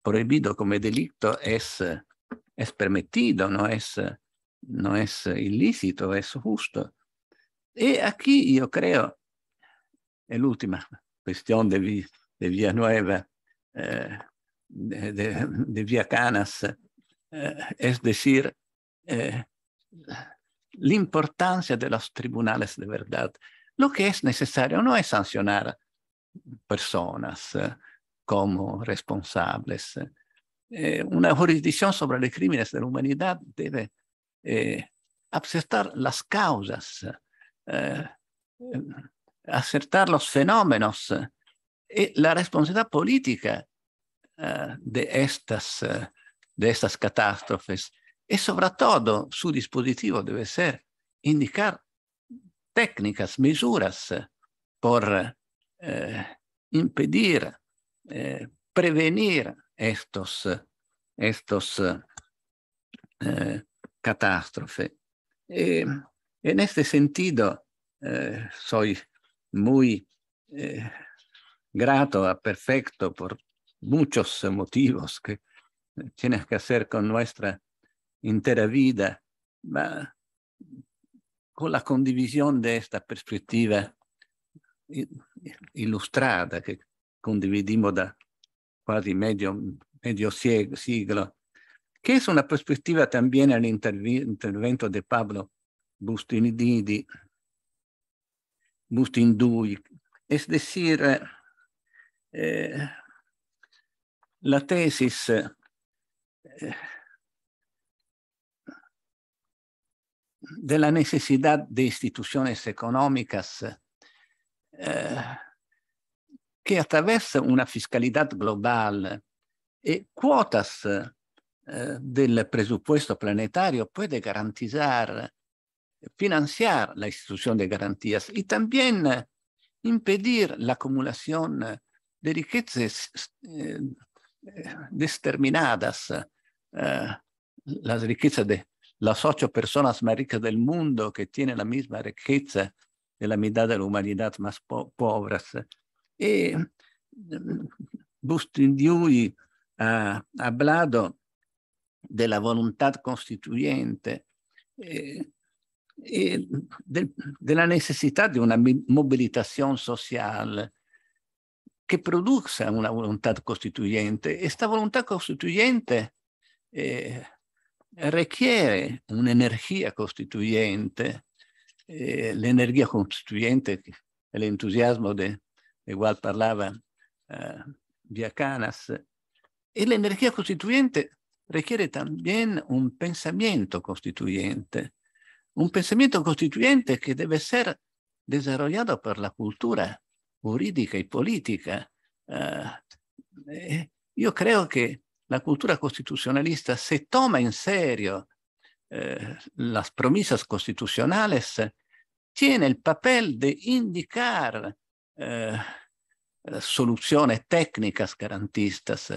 proibito come delitto è es eh, es permitido, no es, eh, no es eh, ilícito, es justo. Y aquí yo creo, la última cuestión de, de Nueva, eh, de, Vía Canas, es decir, la importancia de los tribunales de verdad. Lo que es necesario no es sancionar personas como responsables, eh, una jurisdicción sobre los crímenes de la humanidad debe eh, acertar las causas, eh, acertar los fenómenos y la responsabilidad política de, estas, de estas catástrofes. Y sobre todo su dispositivo debe ser indicar técnicas, medidas por impedir, prevenir estos, estos eh, catástrofe. Y, en este sentido, eh, soy muy eh, grato a Perfecto per molti motivi che que a che fare con nostra intera vita, ma con la condivisione di questa perspectiva illustrata che condividiamo da quasi medio, medio siglo, che è una prospettiva también all'intervento di de Pablo Bustinidi, Bustindui, es decir, eh, la tesis eh, de la necesidad de instituciones eh, che attraverso una fiscalità globale e quotas eh, del presupuesto planetario può garantizar, financiar la institución de garantías y también impedir la acumulación de riquezas eh, determinadas, eh, las riquezas de las ocho personas más ricas del mondo che tienen la misma riqueza della la mitad de la humanidad más pobres. E Bustin Bustindiui ha eh, parlato della volontà costituente e, della necessità di una mobilitazione sociale che produca una volontà costituente. E questa volontà costituente eh, richiede un'energia costituente, eh, l'energia costituente è l'entusiasmo di quale parlava eh, Viacanas. Y la energía constituyente requiere también un pensamento constituyente, un pensamento constituyente che deve essere desarrollado per la cultura giuridica e politica. Uh, eh, yo creo que la cultura costituzionalista, se toma in serio eh, las promesas constitucionales, tiene il papel de indicar Eh, eh, soluciones técnicas garantistas.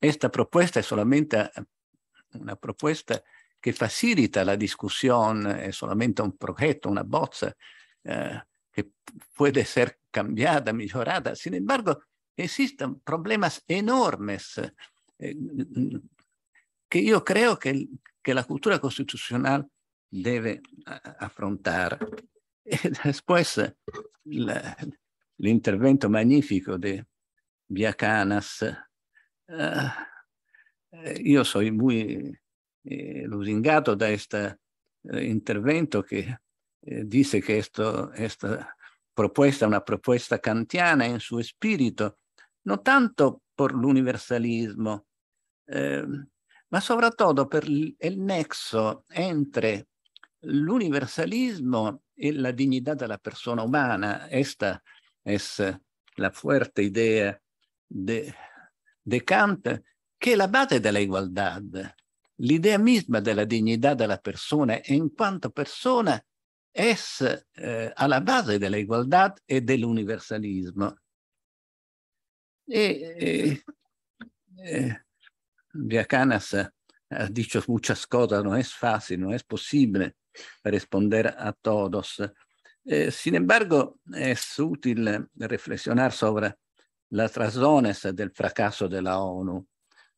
Esta propuesta es solamente eh, una propuesta que facilita la discusión, es solamente un proyecto, una bozza que puede ser cambiada, mejorada. Sin embargo, existen problemas enormes que yo creo que, que la cultura constitucional debe afrontar. después, la, l'intervento magnifico di Biacanas. Eh, io sono molto eh, lusingato da questo eh, intervento che eh, dice che questa proposta è una proposta kantiana in suo spirito, non tanto per l'universalismo, eh, ma soprattutto per il nexo entre l'universalismo e la dignità della persona umana, questa es la fuerte idea de, de Kant, que la base de la igualdad, la misma della dignità della persona in quanto persona è eh, a la base de la igualdad y del universalismo. Y, eh, ha detto molte cose, non è facile, non è possibile rispondere a todos. Eh, sin embargo, è utile reflexionar sobre las razones del fracasso della ONU.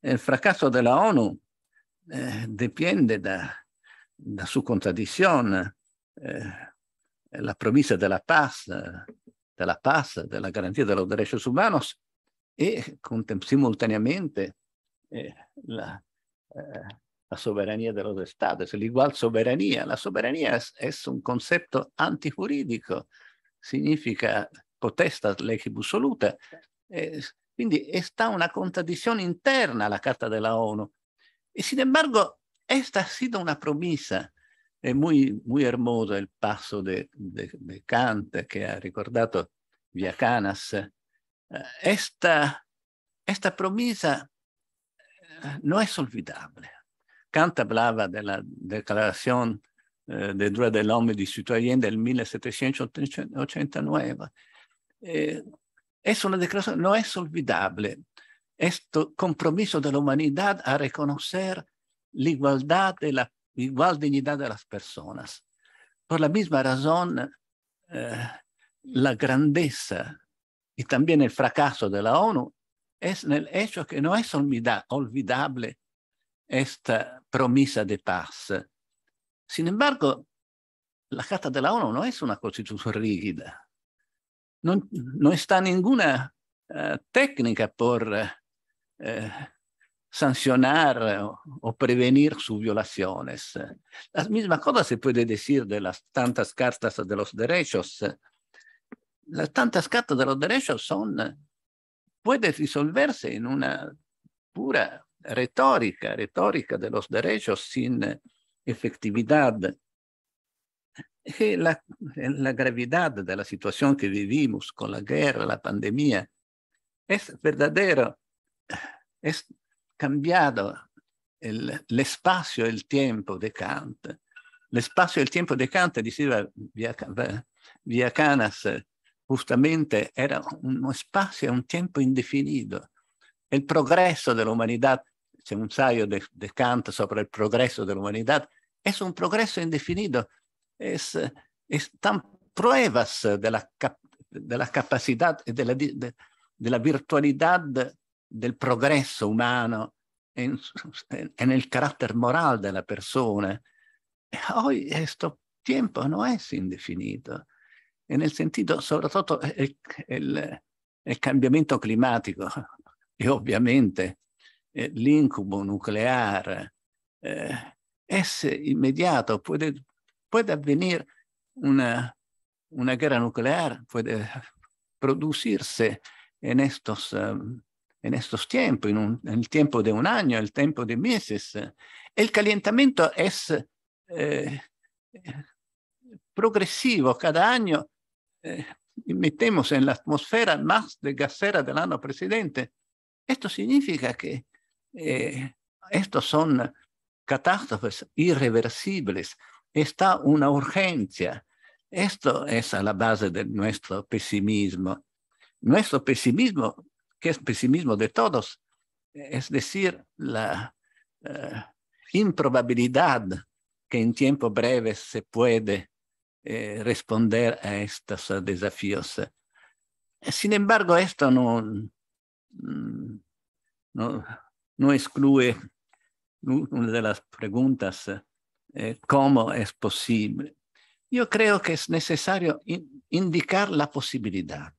Il fracasso della ONU eh, depende da, da, su contradicción, eh, la promessa della pace, della de la paz, de la garantía de los derechos humanos y eh, la, eh, la soberanía dello Stato, estados, el igual La soberanía è un concetto antijurídico, significa potestas legibus soluta. Quindi è está una contraddizione interna alla Carta della ONU. E sin embargo, questa ha sido una promessa. È molto hermoso il passo di Kant che ha ricordato via Canas. Questa eh, promessa eh, non è olvidable. Kant hablaba de la Declaración eh, de Derechos del Hombre y citoyen del 1789. Eh, es una declaración, no es olvidable, este compromiso de la humanidad a reconocer la igualdad de la igual dignidad de las personas. Por la misma razón, eh, la grandeza y también el fracaso de la ONU es el hecho que no es olvidable esta promesa de paz. Sin embargo, la Carta de la ONU no es una constitución rígida. No, no está ninguna uh, técnica por uh, sancionar o, o, prevenir sus violaciones. La misma cosa se puede decir de las tantas cartas de los derechos. Las tantas cartas de los derechos son, puede resolverse en una pura retórica, retórica de los derechos sin efectividad. Que la, la gravedad de la situación que vivimos con la guerra, la pandemia, es verdadero, es cambiado el, el espacio, el tiempo de Kant. El espacio, el tiempo de Kant, decía via, via Canas, justamente era un espacio, un tiempo indefinido. El progreso de la humanidad c'è un saio de, de Kant sopra il progresso dell'umanità, è un progresso indefinito, è están pruebas de la, della la capacidad, de de, de la del progresso umano en, en, el carácter moral della persona. Hoy questo tempo non è indefinito, e nel senso soprattutto il, el, el, cambiamento climatico. e ovviamente el eh, incubo nuclear eh, es inmediato, puede può, una, una guerra nuclear puede producirse en estos, em, estos tiempos, en, el tiempo de un año, el tiempo de meses. El calentamiento es eh, progresivo. Cada año metemos en la atmósfera más de gasera del año precedente. Esto significa que estas eh, estos son catástrofes irreversibles, está una urgencia. Esto es a la base de nuestro pesimismo. Nuestro pesimismo, que es pesimismo de todos, es decir, la eh, improbabilidad que en tiempo breve se puede eh, responder a estos desafíos. Sin embargo, esto no mm, no excluye una de las preguntas, eh, ¿cómo es posible? Yo creo que es necesario indicar la posibilidad.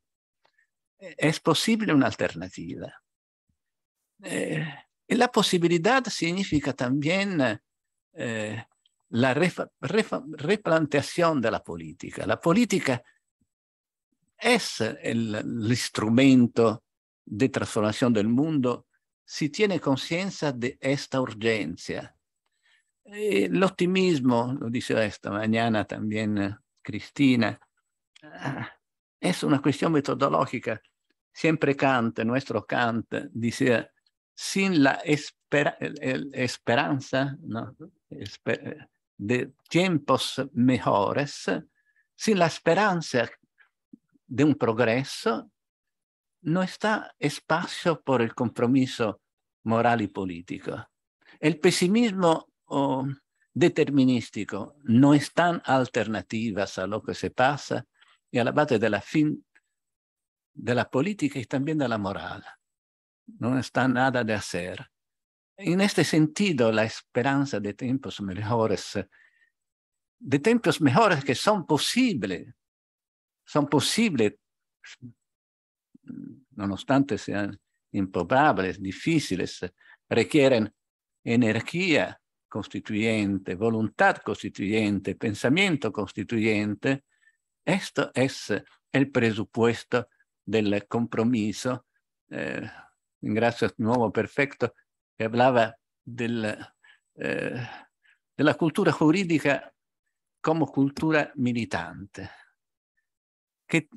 Es posible una alternativa. Eh, y la posibilidad significa también eh, la replanteación de la política. La política es el instrumento de transformación del mundo si tiene conciencia de esta urgencia. Eh, l'ottimismo, lo diceva esta mañana también Cristina, eh, es una cuestión metodológica. Siempre Kant, nuestro Kant, dice, sin la esper esperanza ¿no? Esper de tiempos mejores, sin la esperanza de un progreso, no está espacio por el compromiso moral y político. El pesimismo oh, determinístico no están alternativas a lo que se pasa y la base de la fin de la política y también de la moral. No está nada de hacer. En este sentido, la esperanza de tiempos mejores, de tiempos mejores que son posibles, son posibles nonostante sea improbable, difícil, requieren energia constituyente, volontà constituyente, pensamento constituyente. questo è il presupposto del compromesso. Eh, ringrazio il nuovo Perfetto che parlava del, eh, della cultura giuridica come cultura militante, che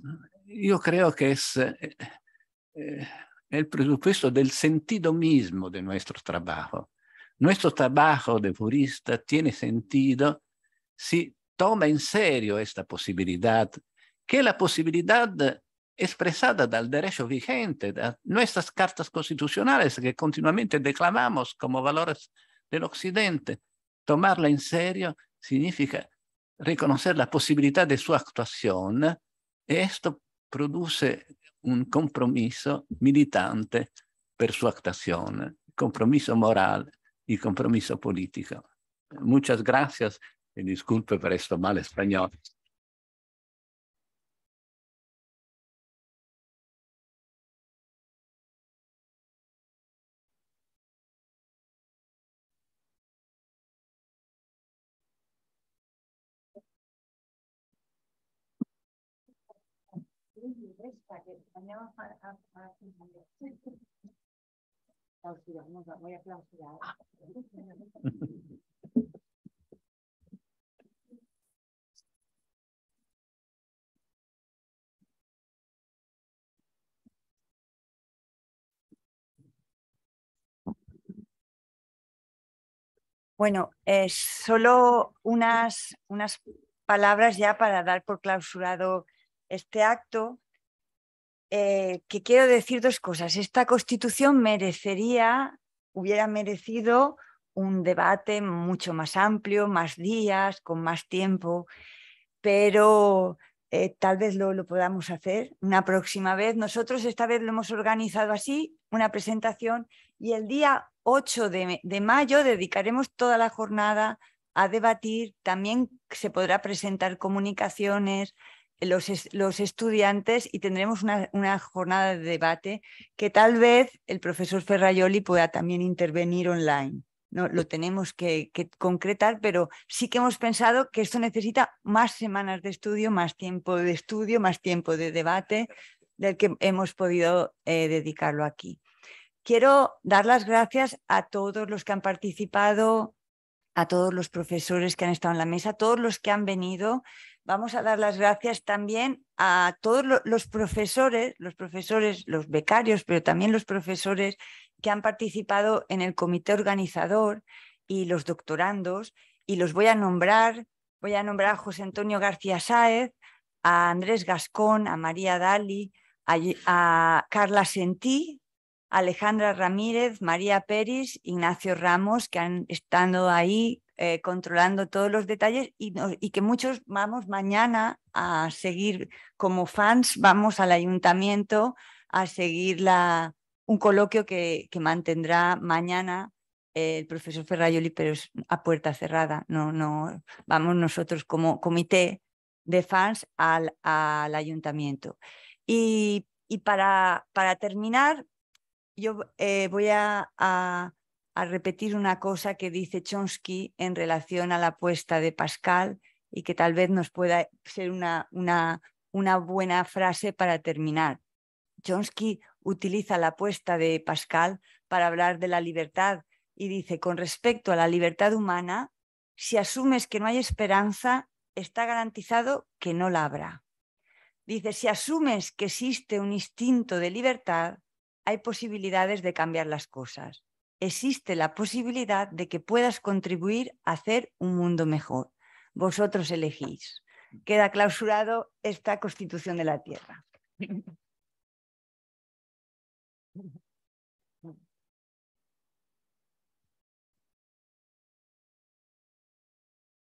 io credo che es, eh, Eh, el presupuesto del sentido mismo de nuestro trabajo. Nuestro trabajo de purista tiene sentido si toma en serio esta posibilidad, que es la posibilidad expresada del derecho vigente, de nuestras cartas constitucionales que continuamente declamamos como valores del Occidente. Tomarla en serio significa reconocer la posibilidad de su actuación. Esto produce un compromesso militante per sua actuazione, compromesso moral y compromesso politico. Muchas gracias e disculpe per esto mal spagnolo. Bueno, eh, solo unas, unas palabras ya para dar por clausurado este acto. Eh, que quiero decir dos cosas. Esta constitución merecería, hubiera merecido un debate mucho más amplio, más días, con más tiempo, pero eh, tal vez lo, podamos hacer una próxima vez. Nosotros esta vez lo hemos organizado así, una presentación, y el día 8 de, de mayo dedicaremos toda la jornada a debatir. También se podrá presentar comunicaciones, los, estudiantes y tendremos una, jornada de debate que tal vez el profesor Ferrayoli pueda también intervenir online. No, lo tenemos que, concretar, pero sí que hemos pensado que esto necesita más semanas de estudio, más tiempo de estudio, más tiempo de debate del que hemos podido eh, dedicarlo aquí. Quiero dar las gracias a todos los que han participado, a todos los profesores que han estado en la mesa, a todos los que han venido vamos a dar las gracias también a todos los profesores, los profesores, los becarios, pero también los profesores que han participado en el comité organizador y los doctorandos. Y los voy a nombrar, voy a nombrar a José Antonio García Sáez, a Andrés Gascón, a María Dali, a, Carla Sentí, Alejandra Ramírez, María Pérez, Ignacio Ramos, que han estado ahí eh, controlando todos los detalles y, que muchos vamos mañana a seguir como fans, vamos al ayuntamiento a seguir la, un coloquio que, mantendrá mañana el profesor Ferrayoli, pero es a puerta cerrada. No, no, vamos nosotros como comité de fans al, al ayuntamiento. Y, para, para, terminar, yo eh, voy a, a repetir una cosa que dice Chomsky en relación a la apuesta de Pascal y que tal vez nos pueda ser una, buena frase para terminar. Chomsky utiliza la apuesta de Pascal para hablar de la libertad y dice, con respecto a la libertad humana, si asumes que no hay esperanza, está garantizado que no la habrá. Dice, si asumes que existe un instinto de libertad, hay posibilidades de cambiar las cosas existe la posibilidad de que puedas contribuir a hacer un mundo mejor. Vosotros elegís. Queda clausurado esta constitución de la Tierra.